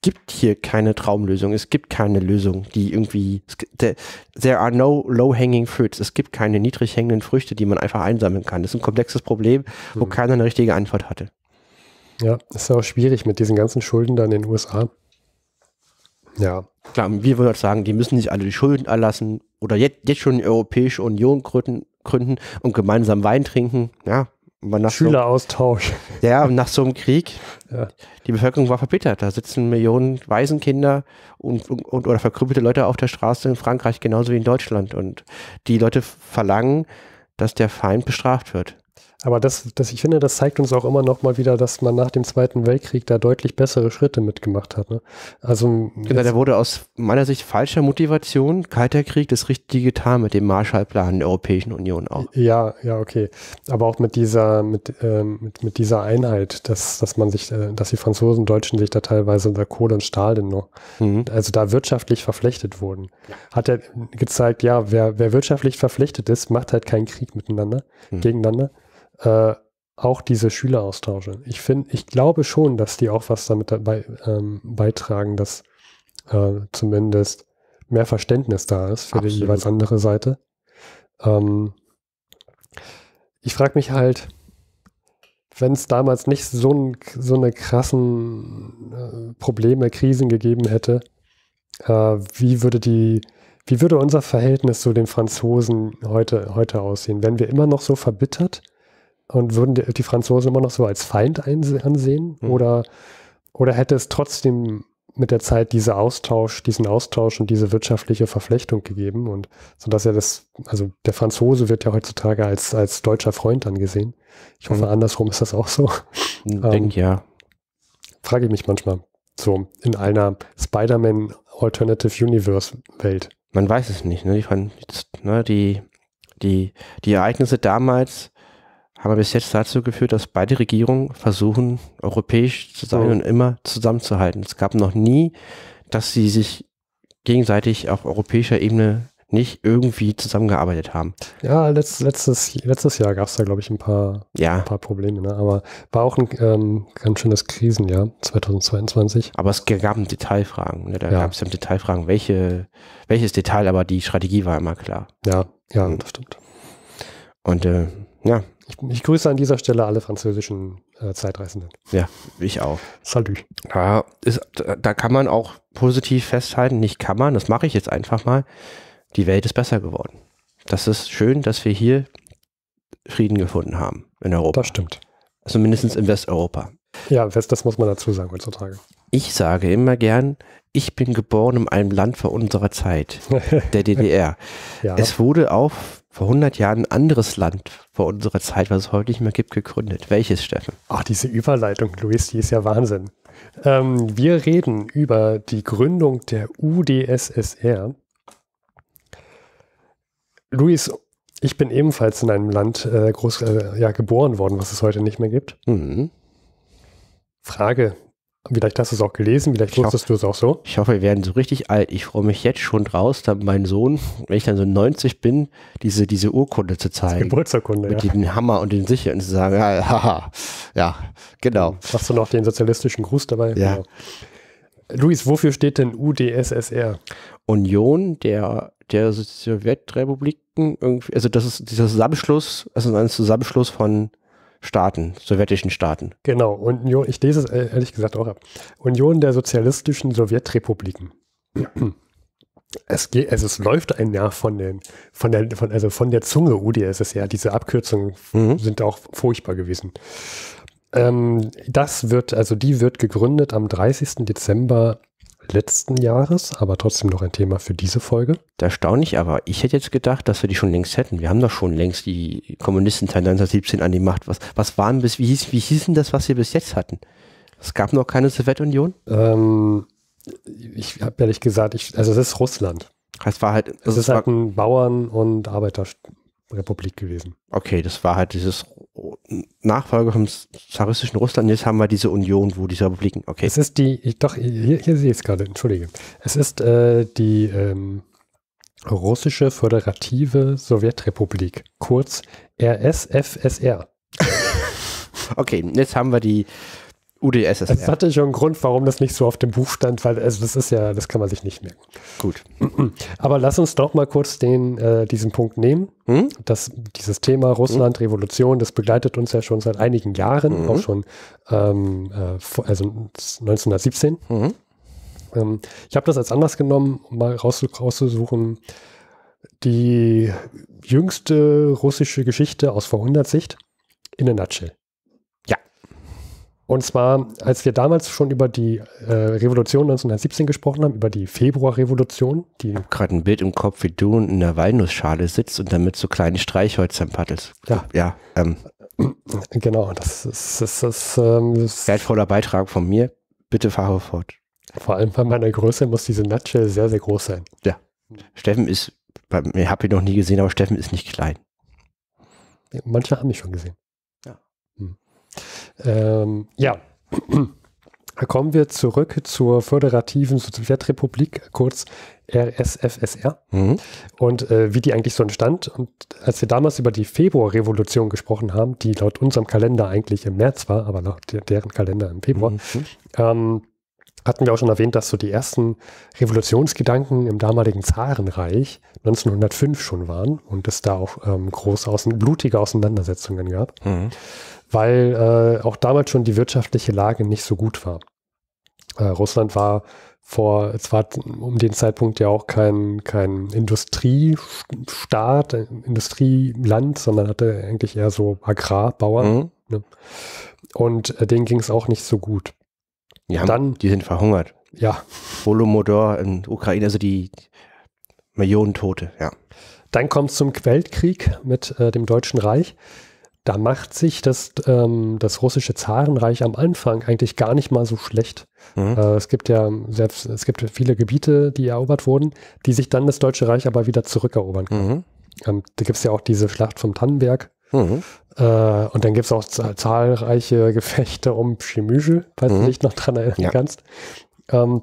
gibt hier keine Traumlösung. Es gibt keine Lösung, die irgendwie. There are no low-hanging fruits. Es gibt keine niedrig hängenden Früchte, die man einfach einsammeln kann. Das ist ein komplexes Problem, wo hm. keiner eine richtige Antwort hatte. Ja, ist auch schwierig mit diesen ganzen Schulden dann in den USA. Ja. Klar, wir würden halt sagen, die müssen nicht alle die Schulden erlassen oder jetzt, jetzt schon die Europäische Union gründen, gründen und gemeinsam Wein trinken. Ja, Schüleraustausch. So, ja, nach so einem Krieg, ja. die Bevölkerung war verbittert. Da sitzen Millionen Waisenkinder und, und, oder verkrüppelte Leute auf der Straße in Frankreich, genauso wie in Deutschland. Und die Leute verlangen, dass der Feind bestraft wird. Aber das, das, ich finde, das zeigt uns auch immer noch mal wieder, dass man nach dem Zweiten Weltkrieg da deutlich bessere Schritte mitgemacht hat. Ne? Also genau, da wurde aus meiner Sicht falscher Motivation Kalter Krieg das Richtige getan mit dem Marshallplan der Europäischen Union auch. Ja, ja, okay. Aber auch mit dieser, mit, ähm, mit, mit, dieser Einheit, dass, dass man sich, äh, dass die Franzosen, Deutschen sich da teilweise unter Kohle und Stahl denn noch, mhm. also da wirtschaftlich verflechtet wurden, hat er gezeigt, ja, wer, wer wirtschaftlich verflechtet ist, macht halt keinen Krieg miteinander, mhm. gegeneinander äh, auch diese Schüleraustausche. Ich finde, ich glaube schon, dass die auch was damit dabei ähm, beitragen, dass äh, zumindest mehr Verständnis da ist für Absolut. die jeweils andere Seite. Ähm, ich frage mich halt, wenn es damals nicht so, ein, so eine krassen äh, Probleme, Krisen gegeben hätte, äh, wie würde die, wie würde unser Verhältnis zu den Franzosen heute, heute aussehen? Wären wir immer noch so verbittert? Und würden die, die Franzosen immer noch so als Feind ansehen? Mhm. Oder, oder hätte es trotzdem mit der Zeit diese Austausch, diesen Austausch und diese wirtschaftliche Verflechtung gegeben? Und so dass ja das, also der Franzose wird ja heutzutage als, als deutscher Freund angesehen. Ich hoffe, mhm. andersrum ist das auch so. Ich hm, ähm, denke ja. Frage ich mich manchmal. So in einer Spider-Man Alternative Universe Welt. Man weiß es nicht, ne? Ich fand, ne, die, die, die Ereignisse damals haben bis jetzt dazu geführt, dass beide Regierungen versuchen, europäisch zu sein oh. und immer zusammenzuhalten. Es gab noch nie, dass sie sich gegenseitig auf europäischer Ebene nicht irgendwie zusammengearbeitet haben. Ja, letzt, letztes, letztes Jahr gab es da, glaube ich, ein paar, ja. ein paar Probleme. Ne? Aber war auch ein ähm, ganz schönes Krisenjahr 2022. Aber es gab Detailfragen. Ne? Da ja. gab es Detailfragen, welche, welches Detail, aber die Strategie war immer klar. Ja, ja, mhm. das stimmt. Und äh, ja, ich grüße an dieser Stelle alle französischen äh, Zeitreisenden. Ja, ich auch. Salut. Da, ist, da kann man auch positiv festhalten, nicht kann man, das mache ich jetzt einfach mal. Die Welt ist besser geworden. Das ist schön, dass wir hier Frieden gefunden haben in Europa. Das stimmt. Also mindestens in Westeuropa. Ja, das muss man dazu sagen heutzutage. Ich sage immer gern, ich bin geboren in einem Land vor unserer Zeit, (laughs) der DDR. ja. Es wurde auf vor 100 Jahren ein anderes Land vor unserer Zeit, was es heute nicht mehr gibt, gegründet. Welches, Steffen? Ach, diese Überleitung, Luis, die ist ja Wahnsinn. Ähm, wir reden über die Gründung der UdSSR. Luis, ich bin ebenfalls in einem Land äh, groß, äh, ja, geboren worden, was es heute nicht mehr gibt. Mhm. Frage, Vielleicht hast du es auch gelesen, vielleicht ich wusstest du es auch so. Ich hoffe, wir werden so richtig alt. Ich freue mich jetzt schon draus, dann meinen Sohn, wenn ich dann so 90 bin, diese, diese Urkunde zu zeigen. Geburtsurkunde, mit ja. Den Hammer und den Sichel und zu sagen, ja, ah, haha, ja, genau. Hast du noch den sozialistischen Gruß dabei? Ja. Genau. Luis, wofür steht denn UdSSR? Union der, der Sowjetrepubliken, also das ist dieser Zusammenschluss, also ein Zusammenschluss von Staaten, sowjetischen Staaten. Genau, und ich lese es äh, ehrlich gesagt auch ab. Union der sozialistischen Sowjetrepubliken. Es, geht, also es läuft ein Jahr von, den, von, der, von, also von der Zunge UdSSR. Diese Abkürzungen mhm. sind auch furchtbar gewesen. Ähm, das wird, also die wird gegründet am 30. Dezember letzten Jahres, aber trotzdem noch ein Thema für diese Folge. Da staune ich aber. Ich hätte jetzt gedacht, dass wir die schon längst hätten. Wir haben doch schon längst die Kommunistenteil 1917 an die Macht. Was, was waren bis, wie hieß, wie hieß denn das, was wir bis jetzt hatten? Es gab noch keine Sowjetunion? Ähm, ich habe ehrlich gesagt, ich, also es ist Russland. Es war halt. es ist halt ein Bauern- und Arbeiterrepublik gewesen. Okay, das war halt dieses Nachfolger vom zaristischen Russland. Jetzt haben wir diese Union, wo diese Republiken. Okay. Es ist die, ich, doch, hier, hier sehe ich es gerade, entschuldige. Es ist äh, die ähm, Russische Föderative Sowjetrepublik, kurz RSFSR. (laughs) okay, jetzt haben wir die UdSSR. Es hatte schon einen Grund, warum das nicht so auf dem Buch stand, weil also das ist ja, das kann man sich nicht merken. Gut. (clears throat) Aber lass uns doch mal kurz den, äh, diesen Punkt nehmen. Hm? Das, dieses Thema Russland, hm? Revolution, das begleitet uns ja schon seit einigen Jahren, hm? auch schon ähm, äh, also 1917. Mhm. Ähm, ich habe das als Anlass genommen, um mal rauszusuchen, die jüngste russische Geschichte aus 100 Sicht in a nutshell. Und zwar, als wir damals schon über die äh, Revolution 1917 gesprochen haben, über die Februarrevolution. Die ich habe gerade ein Bild im Kopf, wie du in einer Walnussschale sitzt und damit so kleine Streichhölzer paddelst. Ja. ja ähm. (clears throat) Genau, das ist. Das ist, ähm, das Wertvoller Beitrag von mir. Bitte fahre fort. Vor allem bei meiner Größe muss diese Nutshell sehr, sehr groß sein. Ja. Steffen ist, ich habe ihn noch nie gesehen, aber Steffen ist nicht klein. Manche haben mich schon gesehen. Ähm, ja. (clears throat) Kommen wir zurück zur föderativen Sowjetrepublik, kurz RSFSR, mhm. und äh, wie die eigentlich so entstand. Und als wir damals über die Februarrevolution gesprochen haben, die laut unserem Kalender eigentlich im März war, aber laut deren Kalender im Februar, mhm. ähm, hatten wir auch schon erwähnt, dass so die ersten Revolutionsgedanken im damaligen Zarenreich 1905 schon waren und es da auch ähm, große, außen, blutige Auseinandersetzungen gab, mhm. weil äh, auch damals schon die wirtschaftliche Lage nicht so gut war. Äh, Russland war vor, es war um den Zeitpunkt ja auch kein, kein Industriestaat, Industrieland, sondern hatte eigentlich eher so Agrarbauern. Mhm. Ne? Und äh, denen ging es auch nicht so gut. Die, haben, dann, die sind verhungert. Ja. Holodomor in Ukraine, also die Millionen Tote, ja. Dann kommt es zum Weltkrieg mit äh, dem Deutschen Reich. Da macht sich das, ähm, das russische Zarenreich am Anfang eigentlich gar nicht mal so schlecht. Mhm. Äh, es gibt ja selbst, es gibt viele Gebiete, die erobert wurden, die sich dann das Deutsche Reich aber wieder zurückerobern können. Mhm. Ähm, da gibt es ja auch diese Schlacht vom Tannenberg, Mhm. Äh, und dann gibt es auch zahlreiche (laughs) Gefechte um Chemüsel, falls mhm. du dich noch dran erinnern ja. kannst. Ähm,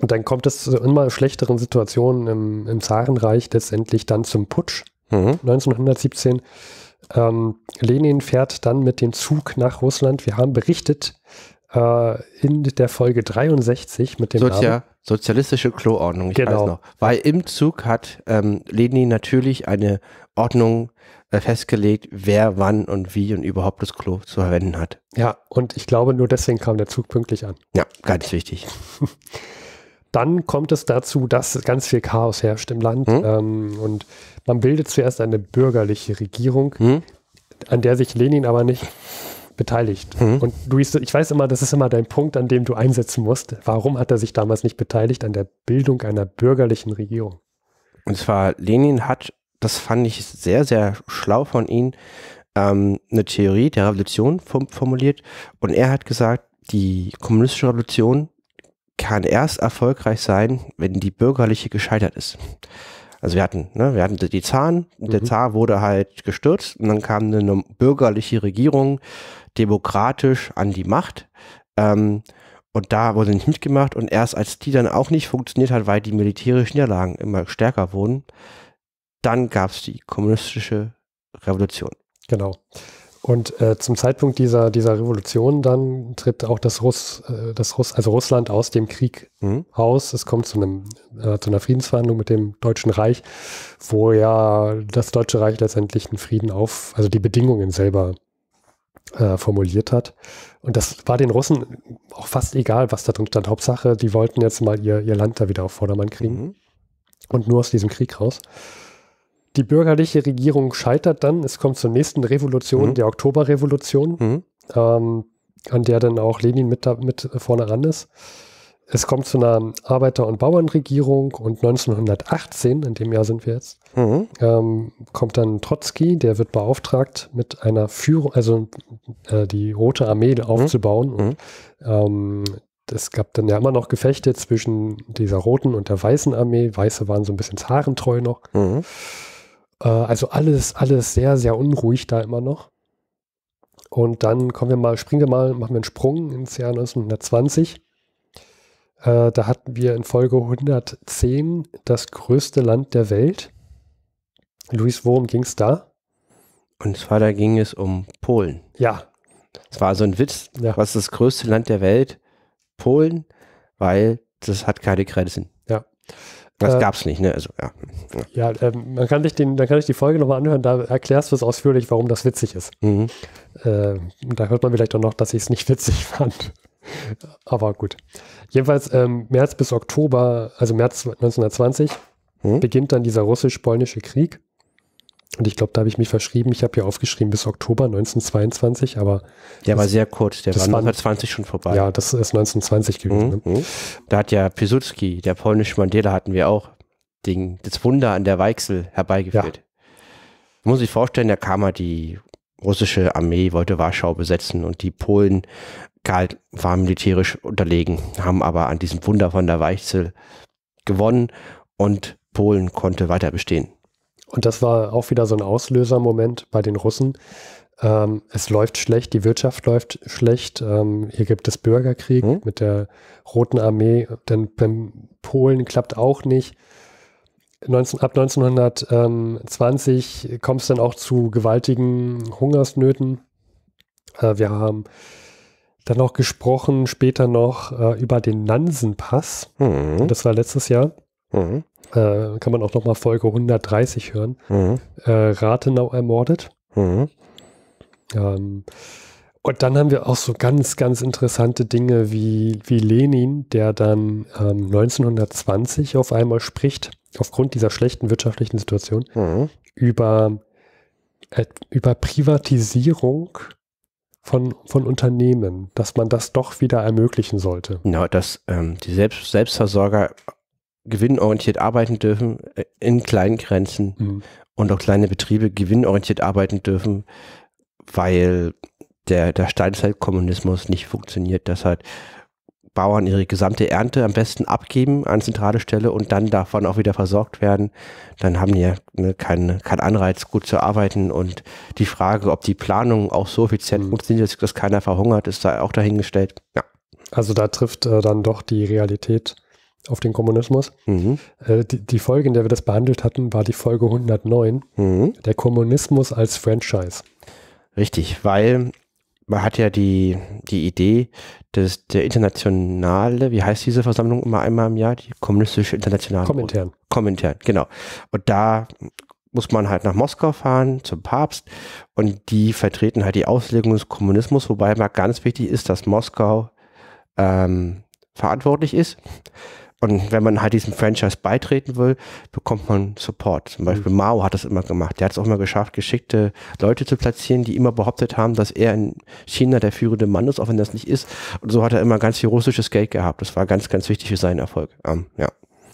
und dann kommt es zu immer schlechteren Situationen im, im Zarenreich letztendlich dann zum Putsch mhm. 1917. Ähm, Lenin fährt dann mit dem Zug nach Russland. Wir haben berichtet äh, in der Folge 63 mit dem Sozia Namen. Sozialistische Kloordnung, ich genau. weiß noch. Weil im Zug hat ähm, Lenin natürlich eine Ordnung äh, festgelegt, wer wann und wie und überhaupt das Klo zu verwenden hat. Ja, und ich glaube, nur deswegen kam der Zug pünktlich an. Ja, ganz wichtig. (laughs) Dann kommt es dazu, dass ganz viel Chaos herrscht im Land hm? ähm, und man bildet zuerst eine bürgerliche Regierung, hm? an der sich Lenin aber nicht beteiligt. Mhm. Und Luis, ich weiß immer, das ist immer dein Punkt, an dem du einsetzen musst. Warum hat er sich damals nicht beteiligt an der Bildung einer bürgerlichen Regierung? Und zwar, Lenin hat das fand ich sehr, sehr schlau von ihm, ähm, eine Theorie der Revolution formuliert. Und er hat gesagt, die kommunistische Revolution kann erst erfolgreich sein, wenn die bürgerliche gescheitert ist. Also wir hatten, ne, wir hatten die Zaren, mhm. der Zar wurde halt gestürzt und dann kam eine bürgerliche Regierung demokratisch an die Macht. Ähm, und da wurde nicht mitgemacht und erst als die dann auch nicht funktioniert hat, weil die militärischen Niederlagen immer stärker wurden, dann gab es die kommunistische Revolution. Genau. Und äh, zum Zeitpunkt dieser, dieser Revolution dann tritt auch das Russ, äh, das Russ, also Russland aus dem Krieg mhm. aus. Es kommt zu einem, äh, zu einer Friedensverhandlung mit dem Deutschen Reich, wo ja das Deutsche Reich letztendlich einen Frieden auf, also die Bedingungen selber äh, formuliert hat. Und das war den Russen auch fast egal, was da drin stand. Hauptsache, die wollten jetzt mal ihr, ihr Land da wieder auf Vordermann kriegen. Mhm. Und nur aus diesem Krieg raus die bürgerliche Regierung scheitert dann. Es kommt zur nächsten Revolution, mhm. der Oktoberrevolution, mhm. ähm, an der dann auch Lenin mit, mit vorne ran ist. Es kommt zu einer Arbeiter- und Bauernregierung und 1918, in dem Jahr sind wir jetzt, mhm. ähm, kommt dann Trotzki, der wird beauftragt, mit einer Führung, also äh, die Rote Armee aufzubauen. Mhm. Und, ähm, es gab dann ja immer noch Gefechte zwischen dieser roten und der weißen Armee. Weiße waren so ein bisschen zarentreu noch. Mhm. Äh, also alles, alles sehr, sehr unruhig da immer noch. Und dann kommen wir mal, springen wir mal, machen wir einen Sprung ins Jahr 1920. Äh, da hatten wir in Folge 110 das größte Land der Welt. Luis, worum ging es da? Und zwar da ging es um Polen. Ja. Es war so ein Witz, ja. was das größte Land der Welt? Polen, weil das hat keine Grenzen. Ja. Das äh, es nicht, ne? Also, ja. Ja, ähm, man kann sich den, dann kann ich die Folge nochmal anhören, da erklärst du es ausführlich, warum das witzig ist. Mhm. Äh, da hört man vielleicht auch noch, dass ich es nicht witzig (laughs) fand. Aber gut. Jedenfalls ähm, März bis Oktober, also März 1920, mhm. beginnt dann dieser russisch-polnische Krieg. Und ich glaube, da habe ich mich verschrieben. Ich habe ja aufgeschrieben bis Oktober 1922, aber. Der das, war sehr kurz, der war 1920 schon vorbei. Ja, das ist 1920 gewesen. Mhm. Ne? Mhm. Da hat ja Piłsudski, der polnische Mandela, hatten wir auch, den, das Wunder an der Weichsel herbeigeführt. Ja. Muss ich vorstellen, da kam er, die russische Armee, wollte Warschau besetzen und die Polen kalt waren militärisch unterlegen, haben aber an diesem Wunder von der Weichsel gewonnen und Polen konnte weiter bestehen. Und das war auch wieder so ein Auslösermoment bei den Russen. Ähm, es läuft schlecht, die Wirtschaft läuft schlecht. Ähm, hier gibt es Bürgerkrieg hm? mit der Roten Armee. Denn beim Polen klappt auch nicht. 19, ab 1920 kommt es dann auch zu gewaltigen Hungersnöten. Äh, wir haben dann noch gesprochen, später noch äh, über den Nansenpass. Hm. Das war letztes Jahr. Mhm. Äh, kann man auch nochmal Folge 130 hören. Mhm. Äh, Rathenau ermordet. Mhm. Ähm, und dann haben wir auch so ganz, ganz interessante Dinge wie, wie Lenin, der dann ähm, 1920 auf einmal spricht, aufgrund dieser schlechten wirtschaftlichen Situation, mhm. über, äh, über Privatisierung von, von Unternehmen, dass man das doch wieder ermöglichen sollte. Genau, dass ähm, die Selbst Selbstversorger gewinnorientiert arbeiten dürfen äh, in kleinen Grenzen mhm. und auch kleine Betriebe gewinnorientiert arbeiten dürfen, weil der, der Steinzeitkommunismus nicht funktioniert, dass halt Bauern ihre gesamte Ernte am besten abgeben an zentrale Stelle und dann davon auch wieder versorgt werden, dann haben die ja ne, keinen kein Anreiz, gut zu arbeiten. Und die Frage, ob die Planung auch so effizient mhm. funktioniert, dass keiner verhungert, ist da auch dahingestellt. Ja. Also da trifft äh, dann doch die Realität auf den Kommunismus. Mhm. Äh, die, die, Folge, in der wir das behandelt hatten, war die Folge 109, mhm. der Kommunismus als Franchise. Richtig, weil man hat ja die, die Idee, dass der internationale, wie heißt diese Versammlung immer einmal im Jahr, die kommunistische internationale. Kommentären. Kommentären, genau. Und da muss man halt nach Moskau fahren zum Papst und die vertreten halt die Auslegung des Kommunismus, wobei mal ganz wichtig ist, dass Moskau ähm, verantwortlich ist und wenn man halt diesem Franchise beitreten will, bekommt man Support. Zum mhm. Beispiel mhm. Mao hat das immer gemacht. Der hat es auch immer geschafft, geschickte Leute zu platzieren, die immer behauptet haben, dass er in China der führende Mann ist, auch wenn das nicht ist. Und so hat er immer ganz viel russisches Geld gehabt. Das war ganz, ganz wichtig für seinen Erfolg. Ähm, ja.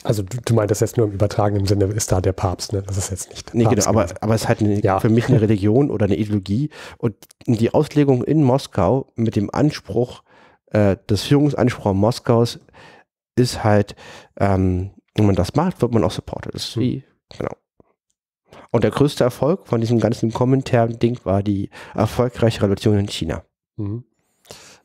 Also du, du das jetzt nur im übertragenen Sinne ist da der Papst, ne? Das ist jetzt nicht. Nee, genau, Papst genau, aber, aber es ist halt eine, ja. für mich eine Religion oder eine Ideologie. Und die Auslegung in Moskau mit dem Anspruch, äh, des Führungsanspruchs Moskaus ist halt, ähm, wenn man das macht, wird man auch supported. Das ist wie, genau. Und der größte Erfolg von diesem ganzen kommentar Ding war die erfolgreiche Revolution in China. Mhm.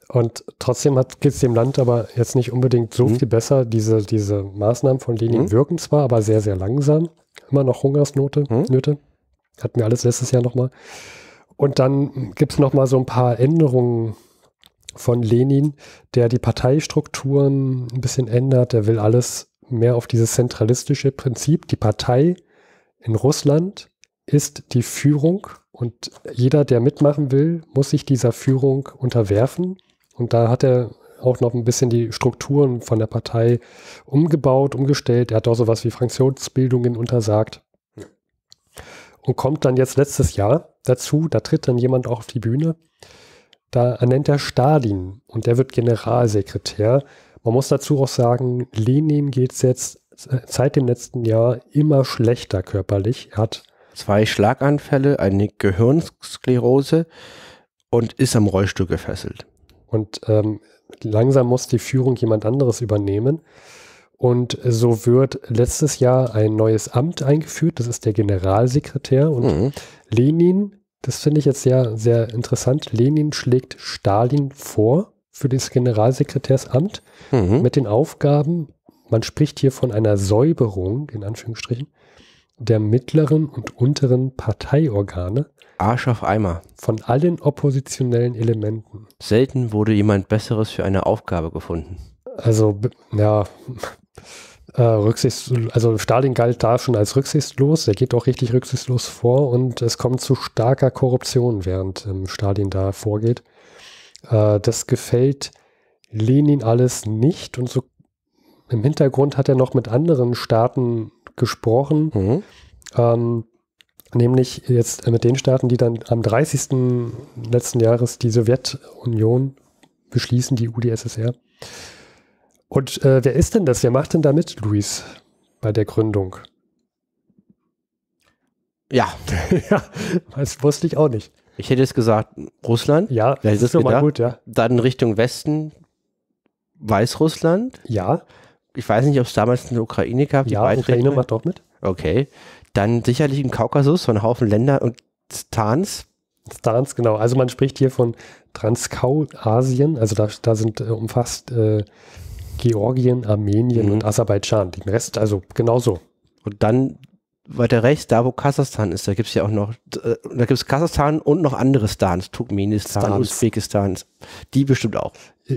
Und trotzdem geht es dem Land aber jetzt nicht unbedingt so mhm. viel besser. Diese, diese Maßnahmen von Lenin mhm. wirken zwar, aber sehr, sehr langsam. Immer noch Hungersnote, mhm. Nöte. Hatten wir alles letztes Jahr nochmal. Und dann gibt es nochmal so ein paar Änderungen von Lenin, der die Parteistrukturen ein bisschen ändert. Er will alles mehr auf dieses zentralistische Prinzip. Die Partei in Russland ist die Führung und jeder, der mitmachen will, muss sich dieser Führung unterwerfen. Und da hat er auch noch ein bisschen die Strukturen von der Partei umgebaut, umgestellt. Er hat auch sowas wie Fraktionsbildungen untersagt. Und kommt dann jetzt letztes Jahr dazu, da tritt dann jemand auch auf die Bühne, da ernennt er Stalin und der wird Generalsekretär. Man muss dazu auch sagen, Lenin geht es jetzt seit dem letzten Jahr immer schlechter körperlich. Er hat zwei Schlaganfälle, eine Gehirnsklerose und ist am Rollstuhl gefesselt. Und ähm, langsam muss die Führung jemand anderes übernehmen. Und so wird letztes Jahr ein neues Amt eingeführt, das ist der Generalsekretär. Und mhm. Lenin das finde ich jetzt sehr, sehr interessant. Lenin schlägt Stalin vor für das Generalsekretärsamt mhm. mit den Aufgaben, man spricht hier von einer Säuberung, in Anführungsstrichen, der mittleren und unteren Parteiorgane. Arsch auf Eimer. Von allen oppositionellen Elementen. Selten wurde jemand Besseres für eine Aufgabe gefunden. Also, ja, äh, rücksichts, also Stalin galt da schon als rücksichtslos, der geht auch richtig rücksichtslos vor und es kommt zu starker Korruption, während ähm, Stalin da vorgeht. Äh, das gefällt Lenin alles nicht und so im Hintergrund hat er noch mit anderen Staaten gesprochen, mhm. ähm, nämlich jetzt mit den Staaten, die dann am 30. letzten Jahres die Sowjetunion beschließen, die UdSSR. Und äh, wer ist denn das? Wer macht denn da mit, Luis, bei der Gründung? Ja. (laughs) ja, das wusste ich auch nicht. Ich hätte jetzt gesagt, Russland. Ja, das ist schon gut, ja. Dann Richtung Westen, Weißrussland. Ja. Ich weiß nicht, ob es damals eine Ukraine gab. Die ja, Beitreten. Ukraine macht doch mit. Okay. Dann sicherlich im Kaukasus von Haufen Länder und Tans. Tans, genau. Also man spricht hier von Transkaukasien. Also da, da sind äh, umfasst äh, Georgien, Armenien mhm. und Aserbaidschan. Den Rest also genauso. Und dann weiter rechts, da wo Kasachstan ist, da gibt es ja auch noch, äh, da gibt es Kasachstan und noch andere Stans, Turkmenistan, Usbekistan, die bestimmt auch.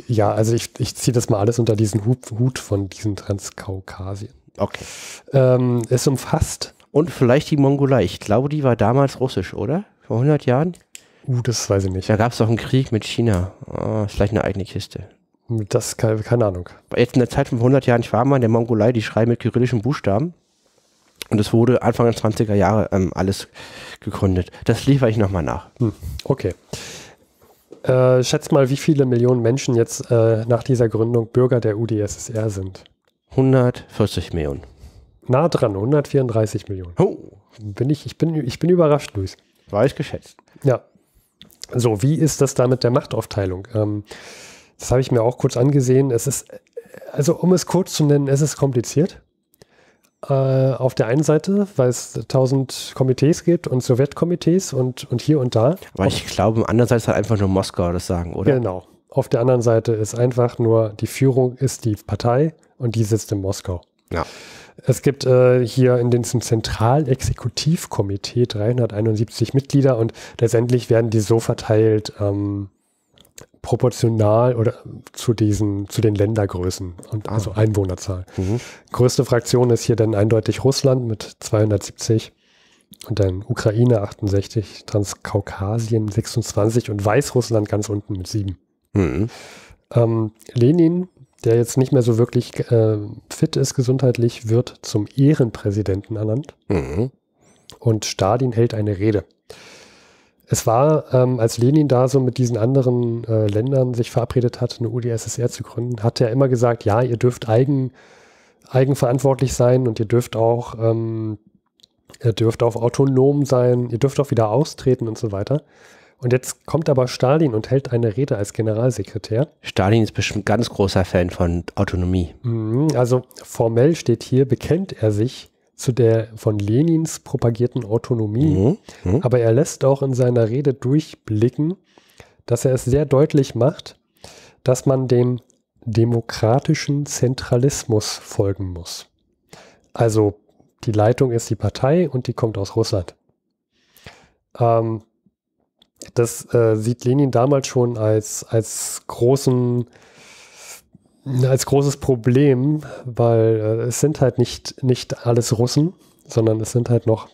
Ja, also ich, ich ziehe das mal alles unter diesen Hut von diesen Transkaukasien. Okay. Ähm, es umfasst. Und vielleicht die Mongolei. Ich glaube, die war damals russisch, oder? Vor 100 Jahren? Uh, das weiß ich nicht. Da gab es doch einen Krieg mit China. Oh, ah, vielleicht eine eigene Kiste. Das, keine, keine Ahnung. Jetzt in der Zeit von 100 Jahren, ich war mal in der Mongolei, die schreiben mit kyrillischen Buchstaben. Und es wurde Anfang der 20er Jahre ähm, alles gegründet. Das liefere ich nochmal nach. Hm. Okay. Äh, schätzt mal, wie viele Millionen Menschen jetzt äh, nach dieser Gründung Bürger der UdSSR sind. 140 Millionen. Nah dran, 134 Millionen. Oh. Bin ich, ich, bin, ich bin überrascht, Luis. War ich geschätzt. Ja. So, wie ist das da mit der Machtaufteilung? Ähm, das habe ich mir auch kurz angesehen. Es ist, also um es kurz zu nennen, es ist kompliziert. Äh, auf der einen Seite, weil es tausend Komitees gibt und Sowjetkomitees und, und hier und da. Aber ich glaube, andererseits hat einfach nur Moskau das sagen, oder? Genau. Auf der anderen Seite ist einfach nur, die Führung ist die Partei und die sitzt in Moskau. Ja. Es gibt äh, hier in diesem Zentralexekutivkomitee 371 Mitglieder und letztendlich werden die so verteilt, ähm, proportional oder zu diesen, zu den Ländergrößen und ah. also Einwohnerzahl. Mhm. Größte Fraktion ist hier dann eindeutig Russland mit 270 und dann Ukraine 68, Transkaukasien 26 und Weißrussland ganz unten mit 7. Mhm. Ähm, Lenin, der jetzt nicht mehr so wirklich äh, fit ist gesundheitlich, wird zum Ehrenpräsidenten ernannt. Mhm. Und Stalin hält eine Rede es war, ähm, als Lenin da so mit diesen anderen äh, Ländern sich verabredet hat, eine UdSSR zu gründen, hat er immer gesagt, ja, ihr dürft eigen, eigenverantwortlich sein und ihr dürft auch, ähm, ihr dürft auch autonom sein, ihr dürft auch wieder austreten und so weiter. Und jetzt kommt aber Stalin und hält eine Rede als Generalsekretär. Stalin ist bestimmt ganz großer Fan von Autonomie. Mhm, also formell steht hier, bekennt er sich zu der von Lenins propagierten Autonomie. Mhm. Mhm. Aber er lässt auch in seiner Rede durchblicken, dass er es sehr deutlich macht, dass man dem demokratischen Zentralismus folgen muss. Also die Leitung ist die Partei und die kommt aus Russland. Ähm, das äh, sieht Lenin damals schon als, als großen als großes Problem, weil äh, es sind halt nicht, nicht alles Russen, sondern es sind halt noch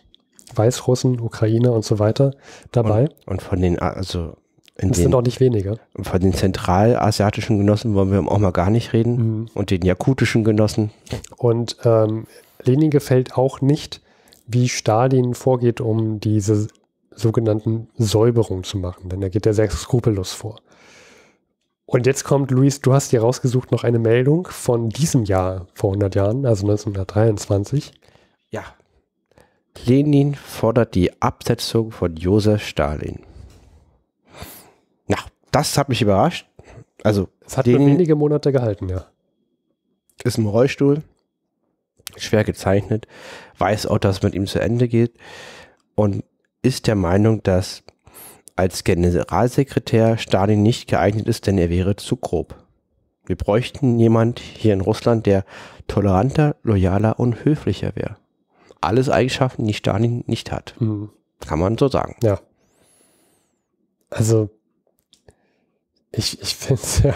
Weißrussen, Ukrainer und so weiter dabei. Und, und von den, also in das den, sind auch nicht weniger. Von den zentralasiatischen Genossen wollen wir auch mal gar nicht reden. Mhm. Und den jakutischen Genossen. Und ähm, Lenin gefällt auch nicht, wie Stalin vorgeht, um diese sogenannten Säuberungen zu machen. Denn er geht ja sehr skrupellos vor. Und jetzt kommt, Luis, du hast dir rausgesucht noch eine Meldung von diesem Jahr, vor 100 Jahren, also 1923. Ja. Lenin fordert die Absetzung von Josef Stalin. Na, das hat mich überrascht. Also, es hat nur wenige Monate gehalten, ja. Ist im Rollstuhl, schwer gezeichnet, weiß auch, dass es mit ihm zu Ende geht und ist der Meinung, dass als Generalsekretär Stalin nicht geeignet ist, denn er wäre zu grob. Wir bräuchten jemand hier in Russland, der toleranter, loyaler und höflicher wäre. Alles Eigenschaften, die Stalin nicht hat. Mhm. Kann man so sagen. Ja. Also, ich, ich finde es ja,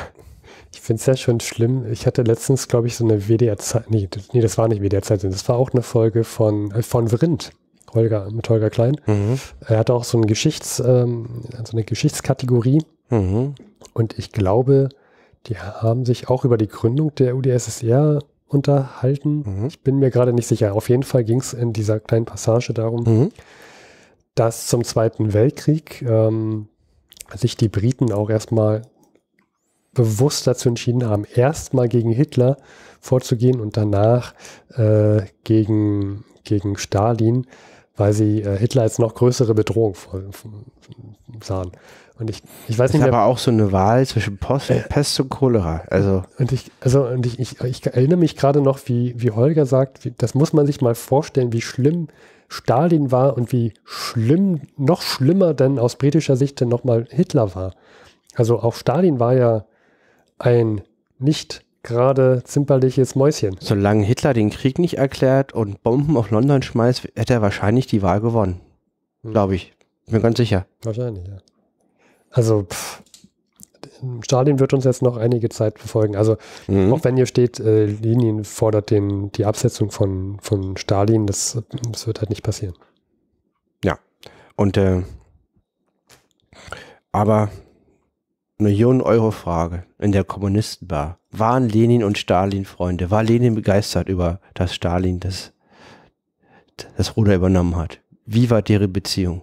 ich finde es ja schon schlimm. Ich hatte letztens, glaube ich, so eine WDR-Zeit, nee, nee, das war nicht WDR-Zeit, das war auch eine Folge von, äh, von Vrindt. Holger, mit Holger Klein. Mhm. Er hatte auch so, ein Geschichts, ähm, so eine Geschichtskategorie. Mhm. Und ich glaube, die haben sich auch über die Gründung der UdSSR unterhalten. Mhm. Ich bin mir gerade nicht sicher. Auf jeden Fall ging es in dieser kleinen Passage darum, mhm. dass zum Zweiten Weltkrieg ähm, sich die Briten auch erstmal bewusst dazu entschieden haben, erstmal gegen Hitler vorzugehen und danach äh, gegen, gegen Stalin, weil sie äh, Hitler als noch größere Bedrohung sahen. Und ich, ich weiß das nicht. Ist mehr, aber auch so eine Wahl zwischen Post, äh, Pest und Cholera. Also. Und ich, also, und ich, ich, ich erinnere mich gerade noch, wie, wie Holger sagt, wie, das muss man sich mal vorstellen, wie schlimm Stalin war und wie schlimm, noch schlimmer denn aus britischer Sicht denn nochmal Hitler war. Also auch Stalin war ja ein nicht gerade zimperliches Mäuschen. Solange Hitler den Krieg nicht erklärt und Bomben auf London schmeißt, hätte er wahrscheinlich die Wahl gewonnen. Hm. Glaube ich. Bin ganz sicher. Wahrscheinlich, ja. Also, pff, Stalin wird uns jetzt noch einige Zeit verfolgen. Also, mhm. auch wenn hier steht, äh, Lenin fordert den, die Absetzung von, von Stalin, das, das wird halt nicht passieren. Ja. Und, äh, aber Millionen-Euro-Frage in der Kommunistenbar. Waren Lenin und Stalin Freunde? War Lenin begeistert über, dass Stalin das, das Ruder übernommen hat? Wie war deren Beziehung?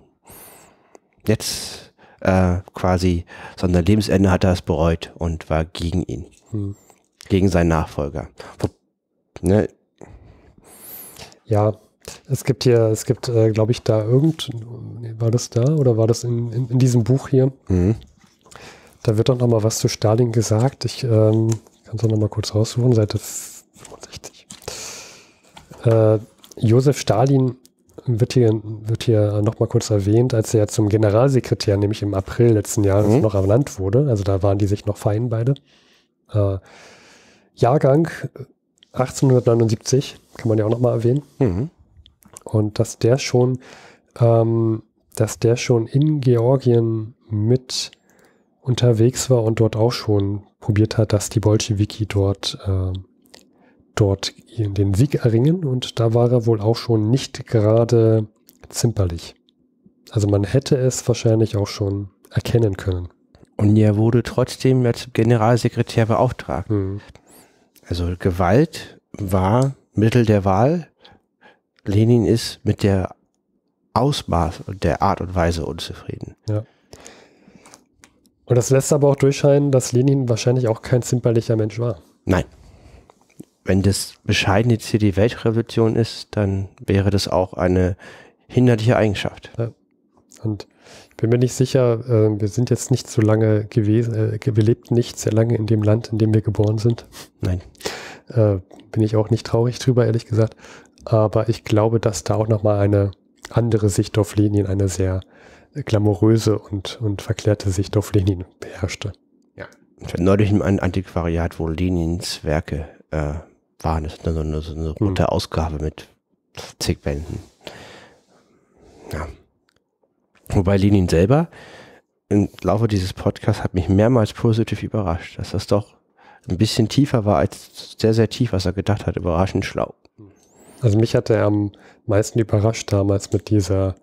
Jetzt äh, quasi, sondern Lebensende hat er es bereut und war gegen ihn, hm. gegen seinen Nachfolger. Ne? Ja, es gibt hier, es gibt, äh, glaube ich, da irgend, war das da oder war das in, in, in diesem Buch hier? Mhm da wird dann nochmal was zu Stalin gesagt. Ich ähm, kann es nochmal kurz raussuchen, Seite 65. Äh, Josef Stalin wird hier, wird hier nochmal kurz erwähnt, als er zum Generalsekretär, nämlich im April letzten Jahres, mhm. noch ernannt wurde. Also da waren die sich noch fein beide. Äh, Jahrgang 1879, kann man ja auch nochmal erwähnen. Mhm. Und dass der schon, ähm, dass der schon in Georgien mit unterwegs war und dort auch schon probiert hat, dass die Bolschewiki dort, äh, dort den Sieg erringen. Und da war er wohl auch schon nicht gerade zimperlich. Also man hätte es wahrscheinlich auch schon erkennen können. Und er wurde trotzdem als Generalsekretär beauftragt. Hm. Also Gewalt war Mittel der Wahl. Lenin ist mit der Ausmaß und der Art und Weise unzufrieden. Ja. Und das lässt aber auch durchscheinen, dass Lenin wahrscheinlich auch kein zimperlicher Mensch war. Nein. Wenn das bescheiden jetzt hier die Weltrevolution ist, dann wäre das auch eine hinderliche Eigenschaft. Ja. Und ich bin mir nicht sicher, äh, wir sind jetzt nicht so lange gewesen, äh, wir lebten nicht sehr lange in dem Land, in dem wir geboren sind. Nein. Äh, bin ich auch nicht traurig drüber, ehrlich gesagt. Aber ich glaube, dass da auch nochmal eine andere Sicht auf Lenin, eine sehr glamouröse und, und verklärte Sicht auf Lenin beherrschte. Ja. Neulich im Antiquariat, wo Lenins Werke äh, waren, das ist so eine, so eine rote hm. Ausgabe mit zig Bänden. Ja. Wobei Lenin selber im Laufe dieses Podcasts hat mich mehrmals positiv überrascht, dass das doch ein bisschen tiefer war als sehr, sehr tief, was er gedacht hat. Überraschend schlau. Also mich hatte er am meisten überrascht damals mit dieser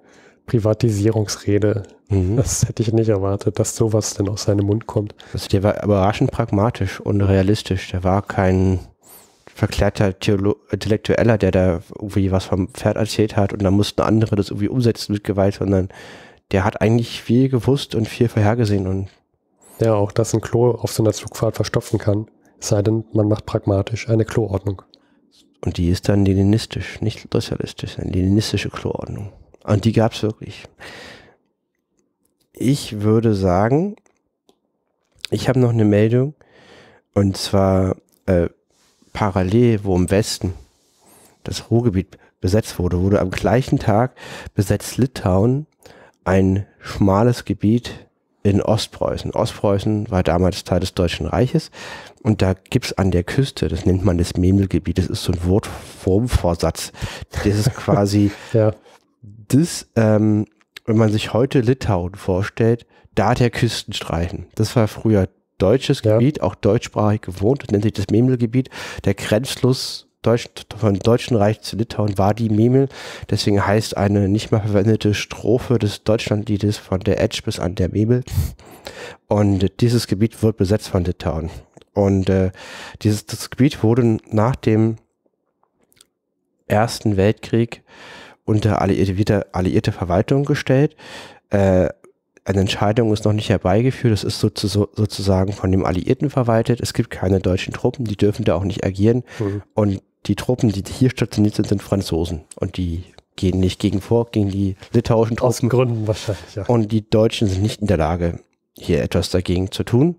Privatisierungsrede. Mhm. Das hätte ich nicht erwartet, dass sowas denn aus seinem Mund kommt. Also der war überraschend pragmatisch und realistisch. Der war kein verklärter Theolo Intellektueller, der da irgendwie was vom Pferd erzählt hat und dann mussten andere das irgendwie umsetzen mit Gewalt, sondern der hat eigentlich viel gewusst und viel vorhergesehen und ja, auch dass ein Klo auf so einer Zugfahrt verstopfen kann, sei denn, man macht pragmatisch eine Kloordnung. Und die ist dann leninistisch, nicht sozialistisch, eine leninistische Kloordnung. Und die gab es wirklich. Ich würde sagen, ich habe noch eine Meldung und zwar äh, parallel, wo im Westen das Ruhrgebiet besetzt wurde, wurde am gleichen Tag besetzt Litauen ein schmales Gebiet in Ostpreußen. Ostpreußen war damals Teil des Deutschen Reiches und da gibt's an der Küste, das nennt man das Memelgebiet, das ist so ein Wortformvorsatz. Das ist quasi (laughs) ja das, ähm, wenn man sich heute Litauen vorstellt, da der er Das war früher deutsches ja. Gebiet, auch deutschsprachig gewohnt, nennt sich das Memel-Gebiet. Der Grenzfluss Deutsch, vom Deutschen Reich zu Litauen war die Memel. Deswegen heißt eine nicht mehr verwendete Strophe des Deutschlandliedes von der Edge bis an der Memel. Und dieses Gebiet wird besetzt von Litauen. Und äh, dieses Gebiet wurde nach dem Ersten Weltkrieg unter alliierte, alliierte Verwaltung gestellt. Äh, eine Entscheidung ist noch nicht herbeigeführt. Es ist sozusagen von dem Alliierten verwaltet. Es gibt keine deutschen Truppen, die dürfen da auch nicht agieren. Mhm. Und die Truppen, die hier stationiert sind, sind Franzosen. Und die gehen nicht gegen vor, gegen die litauischen Truppen. Aus Gründen wahrscheinlich, ja. Und die Deutschen sind nicht in der Lage, hier etwas dagegen zu tun.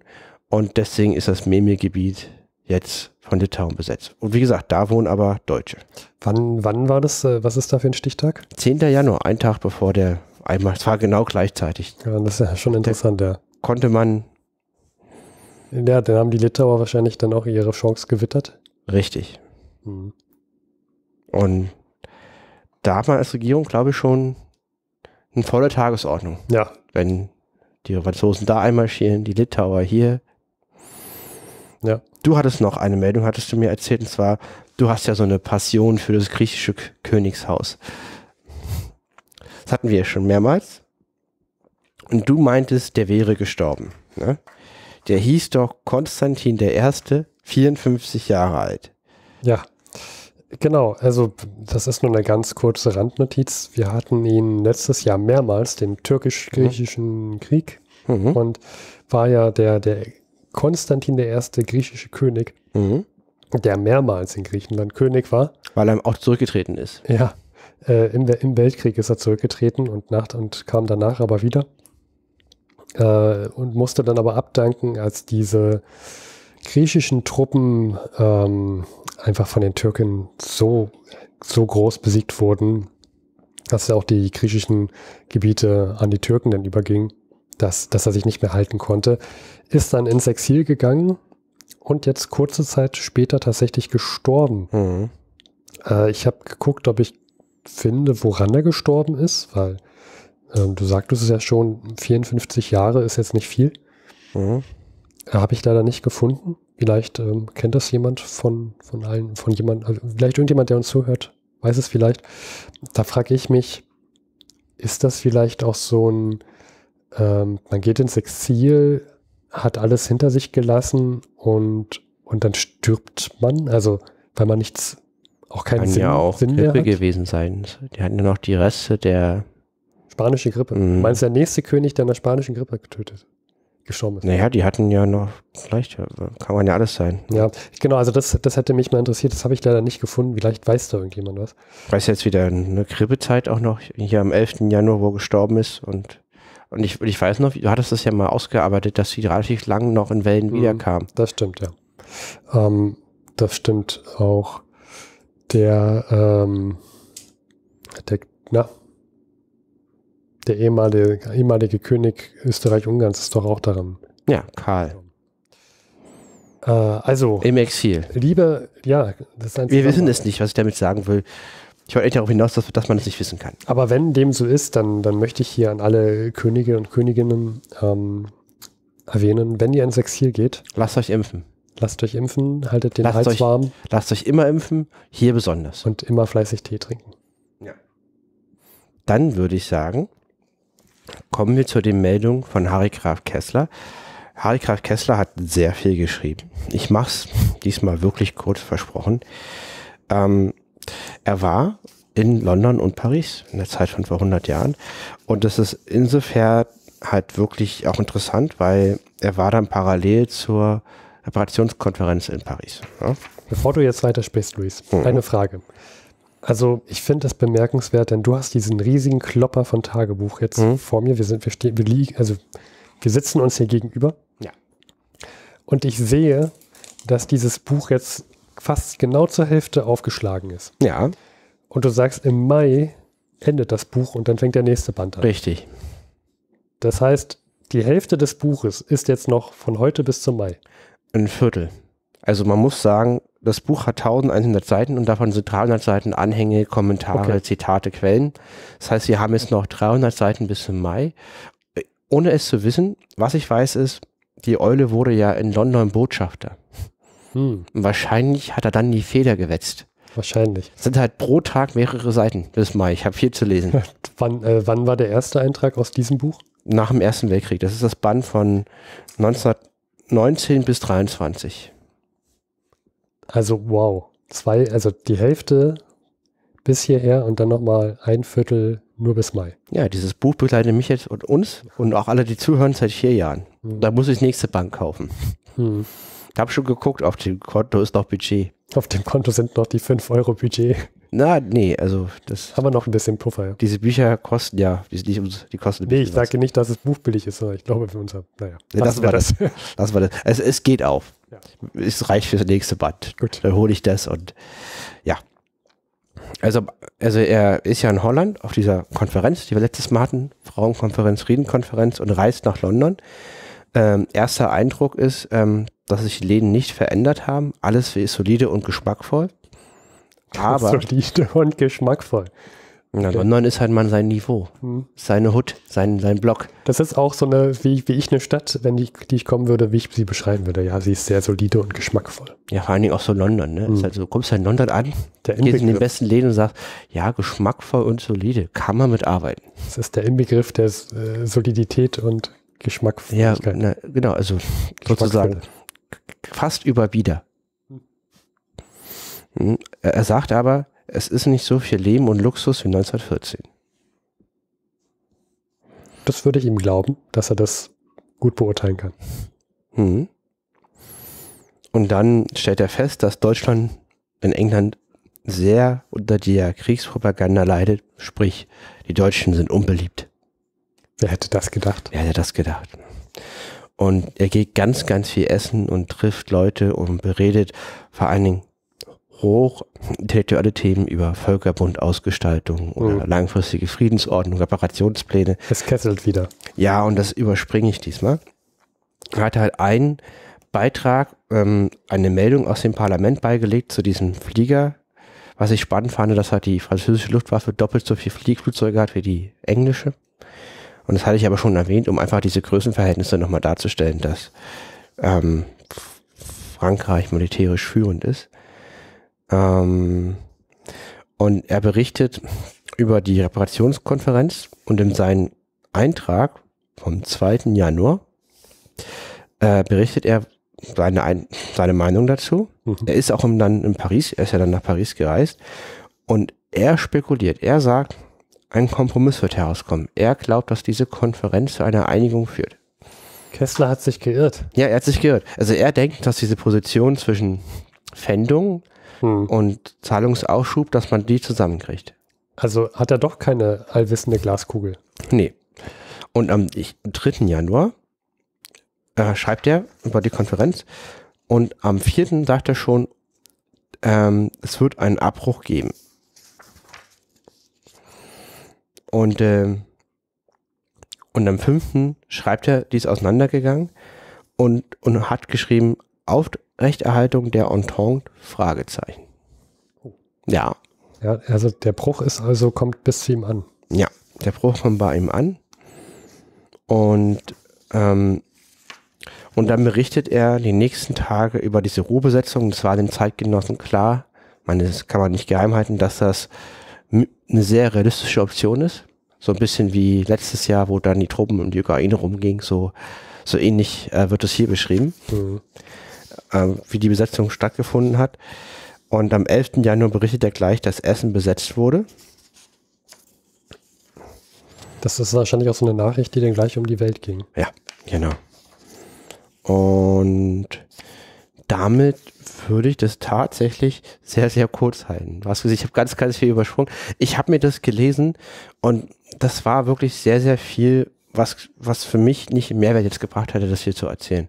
Und deswegen ist das Memel-Gebiet jetzt von Litauen besetzt. Und wie gesagt, da wohnen aber Deutsche. Wann, wann war das? Äh, was ist da für ein Stichtag? 10. Januar, ein Tag bevor der einmal. Es war genau gleichzeitig. Ja, das ist ja schon interessant, der, ja. Konnte man. Ja, dann haben die Litauer wahrscheinlich dann auch ihre Chance gewittert. Richtig. Mhm. Und da hat man als Regierung, glaube ich, schon eine volle Tagesordnung. Ja. Wenn die Franzosen da einmarschieren, die Litauer hier, ja. Du hattest noch eine Meldung, hattest du mir erzählt, und zwar, du hast ja so eine Passion für das griechische Königshaus. Das hatten wir ja schon mehrmals. Und du meintest, der wäre gestorben. Ne? Der hieß doch Konstantin I., 54 Jahre alt. Ja, genau. Also das ist nur eine ganz kurze Randnotiz. Wir hatten ihn letztes Jahr mehrmals, den türkisch-griechischen mhm. Krieg. Mhm. Und war ja der, der Konstantin der Erste, griechische König, mhm. der mehrmals in Griechenland König war. Weil er auch zurückgetreten ist. Ja, äh, im, im, Weltkrieg ist er zurückgetreten und, nach, und kam danach aber wieder. Äh, und musste dann aber abdanken, als diese griechischen Truppen ähm, einfach von den Türken so, so groß besiegt wurden, dass ja auch die griechischen Gebiete an die Türken dann übergingen dass, dass er sich nicht mehr halten konnte, ist dann ins Exil gegangen und jetzt kurze Zeit später tatsächlich gestorben. Mhm. Äh, ich habe geguckt, ob ich finde, woran er gestorben ist, weil äh, du sagtest es ja schon, 54 Jahre ist jetzt nicht viel. Mhm. Äh, habe ich leider nicht gefunden. Vielleicht ähm, kennt das jemand von, von allen, von jemand, also vielleicht irgendjemand, der uns zuhört, weiß es vielleicht. Da frage ich mich, ist das vielleicht auch so ein ähm, man geht ins Exil, hat alles hinter sich gelassen und, und dann stirbt man, also weil man nichts, auch keinen Kann Sinn, ja auch Sinn Grippe gewesen sein. Die hatten ja noch die Reste der spanische Grippe. Mhm. Du meinst der nächste König, der in der spanischen Grippe getötet? gestorben ist. Naja, die hatten ja noch, vielleicht kann man ja alles sein. Ja, genau, also das, das hätte mich mal interessiert, das habe ich leider nicht gefunden. Vielleicht weiß da irgendjemand was. Weiß jetzt wieder eine Grippezeit auch noch, hier am 11. Januar, wo gestorben ist und und ich, ich weiß noch, du hattest das ja mal ausgearbeitet, dass sie relativ lang noch in Wellen mhm, wiederkam. Das stimmt, ja. Ähm, das stimmt auch. Der, ähm, der, na, der ehemalige, ehemalige König Österreich-Ungarns ist doch auch daran. Ja, Karl. Äh, also. Im Exil. Liebe, ja, das ist ein Wir wissen es nicht, was ich damit sagen will ich wollte echt darauf hinaus, dass, dass, man das nicht wissen kann. Aber wenn dem so ist, dann, dann möchte ich hier an alle Könige und Königinnen ähm, erwähnen, wenn ihr ins Exil geht. Lasst euch impfen. Lasst euch impfen, haltet den lasst Hals euch, warm. Lasst euch immer impfen, hier besonders. Und immer fleißig Tee trinken. Ja. Dann würde ich sagen, kommen wir zu den Meldungen von Harry Graf Kessler. Harry Graf Kessler hat sehr viel geschrieben. Ich mache es diesmal wirklich kurz versprochen. Ähm, er war in London und Paris in der Zeit von vor 100 Jahren. Und das ist insofern halt wirklich auch interessant, weil er war dann parallel zur Reparationskonferenz in Paris. Ja? Bevor du jetzt weitersprichst, Luis, mhm. eine Frage. Also ich finde das bemerkenswert, denn du hast diesen riesigen Klopper von Tagebuch jetzt mhm. vor mir. Wir sind, wir stehen, wir liegen, also wir sitzen uns hier gegenüber. Ja. Und ich sehe, dass dieses Buch jetzt fast genau zur Hälfte aufgeschlagen ist. Ja. Und du sagst, im Mai endet das Buch und dann fängt der nächste Band an. Richtig. Das heißt, die Hälfte des Buches ist jetzt noch von heute bis zum Mai. Ein Viertel. Also man muss sagen, das Buch hat 1100 Seiten und davon sind 300 Seiten Anhänge, Kommentare, okay. Zitate, Quellen. Das heißt, wir haben jetzt noch 300 Seiten bis zum Mai. Äh, ohne es zu wissen, was ich weiß ist, die Eule wurde ja in London Botschafter. Hm. wahrscheinlich hat er dann die Feder gewetzt. Wahrscheinlich. Das sind halt pro Tag mehrere Seiten bis Mai. Ich habe viel zu lesen. (laughs) wann, äh, wann war der erste Eintrag aus diesem Buch? Nach dem Ersten Weltkrieg. Das ist das Band von 1919 bis 23. Also wow. Zwei, also die Hälfte bis hierher und dann nochmal ein Viertel nur bis Mai. Ja, dieses Buch begleitet mich jetzt und uns und auch alle, die zuhören, seit vier Jahren. Hm. Da muss ich nächste Bank kaufen. Hm. Ich habe schon geguckt, auf dem Konto ist noch Budget. Auf dem Konto sind noch die 5 Euro Budget. Na, nee, also das. Haben wir noch ein bisschen Puffer, ja. Diese Bücher kosten ja, die, sind nicht ums, die kosten Nee, ich sage nicht, dass es buchbillig ist, sondern ich glaube für unser. Naja. Nee, das war das. das. das war das. es geht auf. Ja. Es reicht fürs nächste Band. Gut. Dann hole ich das und ja. Also, also er ist ja in Holland auf dieser Konferenz, die wir letztes Mal hatten, Frauenkonferenz, Friedenkonferenz und reist nach London. Ähm, erster Eindruck ist, ähm, dass sich die Läden nicht verändert haben. Alles ist solide und geschmackvoll. (laughs) Aber solide und geschmackvoll. Na, London ist halt mal sein Niveau, mhm. seine Hut, sein, sein Block. Das ist auch so eine, wie, wie ich eine Stadt, wenn die, die ich kommen würde, wie ich sie beschreiben würde. Ja, sie ist sehr solide und geschmackvoll. Ja, vor allen Dingen auch so London. Ne? Mhm. Ist hm. halt so, kommst du in London an, der gehst in den besten Läden und sagst, ja, geschmackvoll und solide, kann man mitarbeiten. Das ist der Inbegriff der äh, Solidität und Geschmack. Ja, na, genau, also sozusagen fast überwieder. wieder. Hm. Hm, er sagt aber, es ist nicht so viel Leben und Luxus wie 1914. Das würde ich ihm glauben, dass er das gut beurteilen kann. Hm. Und dann stellt er fest, dass Deutschland in England sehr unter der Kriegspropaganda leidet, sprich, die Deutschen sind unbeliebt. Wer hätte das gedacht? Wer hätte das gedacht? Und er geht ganz, ganz viel essen und trifft Leute und beredet vor allen Dingen hochintellektuelle Themen über Völkerbund, Ausgestaltung oder mhm. langfristige Friedensordnung, Reparationspläne. Es kesselt wieder. Ja, und das überspringe ich diesmal. Er hatte halt einen Beitrag, ähm, eine Meldung aus dem Parlament beigelegt zu diesem Flieger. Was ich spannend fand, dass halt die französische Luftwaffe doppelt so viel Fliegflugzeuge hat wie die englische. Und das hatte ich aber schon erwähnt, um einfach diese Größenverhältnisse nochmal darzustellen, dass ähm, Frankreich militärisch führend ist. Ähm, und er berichtet über die Reparationskonferenz und in seinem Eintrag vom 2. Januar äh, berichtet er seine, Ein seine Meinung dazu. Mhm. Er ist auch im, dann in Paris, er ist ja dann nach Paris gereist und er spekuliert, er sagt, ein Kompromiss wird herauskommen. Er glaubt, dass diese Konferenz zu einer Einigung führt. Kessler hat sich geirrt. Ja, er hat sich geirrt. Also er denkt, dass diese Position zwischen Fendung hm. und Zahlungsausschub, dass man die zusammenkriegt. Also hat er doch keine allwissende Glaskugel. Nee. Und am 3. Januar äh, schreibt er über die Konferenz und am 4. sagt er schon, ähm, es wird einen Abbruch geben. Und, äh, und am 5. schreibt er, die ist auseinandergegangen und, und hat geschrieben, Aufrechterhaltung der Entente? Fragezeichen. Oh. Ja. Ja, also der Bruch ist also, kommt bis zu ihm an. Ja, der Bruch kommt bei ihm an. Und, ähm, und dann berichtet er die nächsten Tage über diese Ruhebesetzung. Das war den Zeitgenossen klar. Ich das kann man nicht geheim halten, dass das eine sehr realistische Option ist. So ein bisschen wie letztes Jahr, wo dann die Truppen um die Ukraine rumgingen, so, so ähnlich äh, wird es hier beschrieben, mhm. äh, wie die Besetzung stattgefunden hat. Und am 11. Januar berichtet er gleich, dass Essen besetzt wurde. Das ist wahrscheinlich auch so eine Nachricht, die dann gleich um die Welt ging. Ja, genau. Und damit würde ich das tatsächlich sehr, sehr kurz halten. Du hast gesehen, ich habe ganz, ganz viel übersprungen. Ich habe mir das gelesen und das war wirklich sehr, sehr viel, was, was für mich nicht Mehrwert jetzt gebracht hätte, das hier zu erzählen.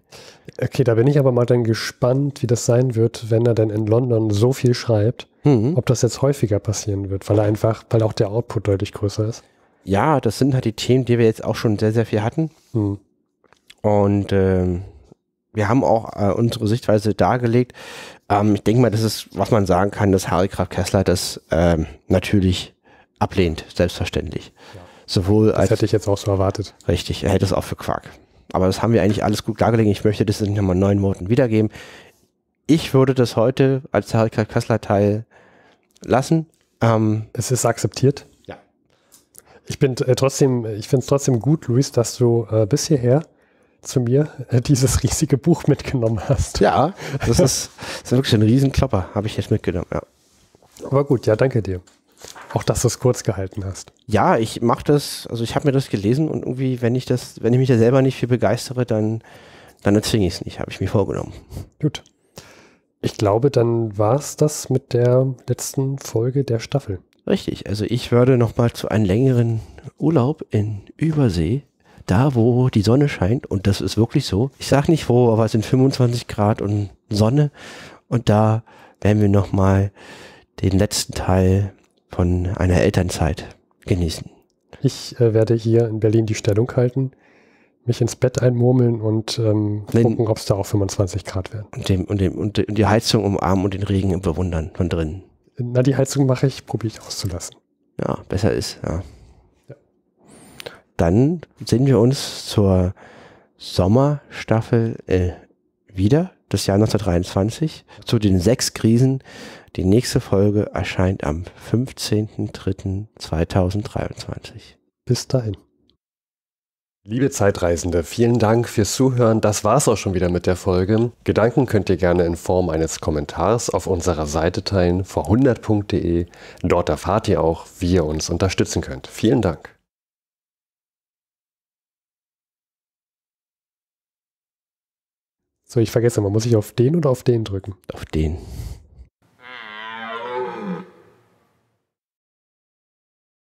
Okay, da bin ich aber mal dann gespannt, wie das sein wird, wenn er denn in London so viel schreibt, mhm. ob das jetzt häufiger passieren wird, weil er einfach, weil auch der Output deutlich größer ist. Ja, das sind halt die Themen, die wir jetzt auch schon sehr, sehr viel hatten. Mhm. Und ähm, wir haben auch äh, unsere Sichtweise dargelegt. Ähm, ich denke mal, das ist, was man sagen kann, dass Harry Graf Kessler das ähm, natürlich ablehnt, selbstverständlich. Ja. Sowohl das als, hätte ich jetzt auch so erwartet. Richtig, er hätte es auch für Quark. Aber das haben wir eigentlich alles gut dargelegt. Ich möchte das in nochmal neun Worten wiedergeben. Ich würde das heute als Harry Graf Kessler Teil lassen. Ähm, es ist akzeptiert. Ja. Ich bin äh, trotzdem, ich finde es trotzdem gut, Luis, dass du äh, bis hierher zu mir äh, dieses riesige Buch mitgenommen hast. Ja, das ist, das ist wirklich ein Riesenklopper, habe ich jetzt mitgenommen, ja. Aber gut, ja, danke dir. Auch dass du es kurz gehalten hast. Ja, ich mache das, also ich habe mir das gelesen und irgendwie, wenn ich das, wenn ich mich da selber nicht viel begeistere, dann, dann erzwinge ich es nicht, habe ich mir vorgenommen. Gut. Ich glaube, dann war es das mit der letzten Folge der Staffel. Richtig, also ich würde nochmal zu einem längeren Urlaub in Übersee da, wo die Sonne scheint, und das ist wirklich so, ich sage nicht wo, aber es sind 25 Grad und Sonne, und da werden wir nochmal den letzten Teil von einer Elternzeit genießen. Ich äh, werde hier in Berlin die Stellung halten, mich ins Bett einmurmeln und ähm, gucken, ob es da auch 25 Grad werden. Und, dem, und, dem, und, die Heizung umarmen und den Regen bewundern von drinnen. Na, die Heizung mache ich, probiere ich auszulassen. Ja, besser ist, ja dann sehen wir uns zur Sommerstaffel äh, wieder, das Jahr 1923, zu den sechs Krisen. Die nächste Folge erscheint am 15.03.2023. Bis dahin. Liebe Zeitreisende, vielen Dank fürs Zuhören. Das war's auch schon wieder mit der Folge. Gedanken könnt ihr gerne in Form eines Kommentars auf unserer Seite teilen, vor100.de. Dort erfahrt ihr auch, wie ihr uns unterstützen könnt. Vielen Dank. So, ich vergesse mal, muss ich auf den oder auf den drücken? Auf den.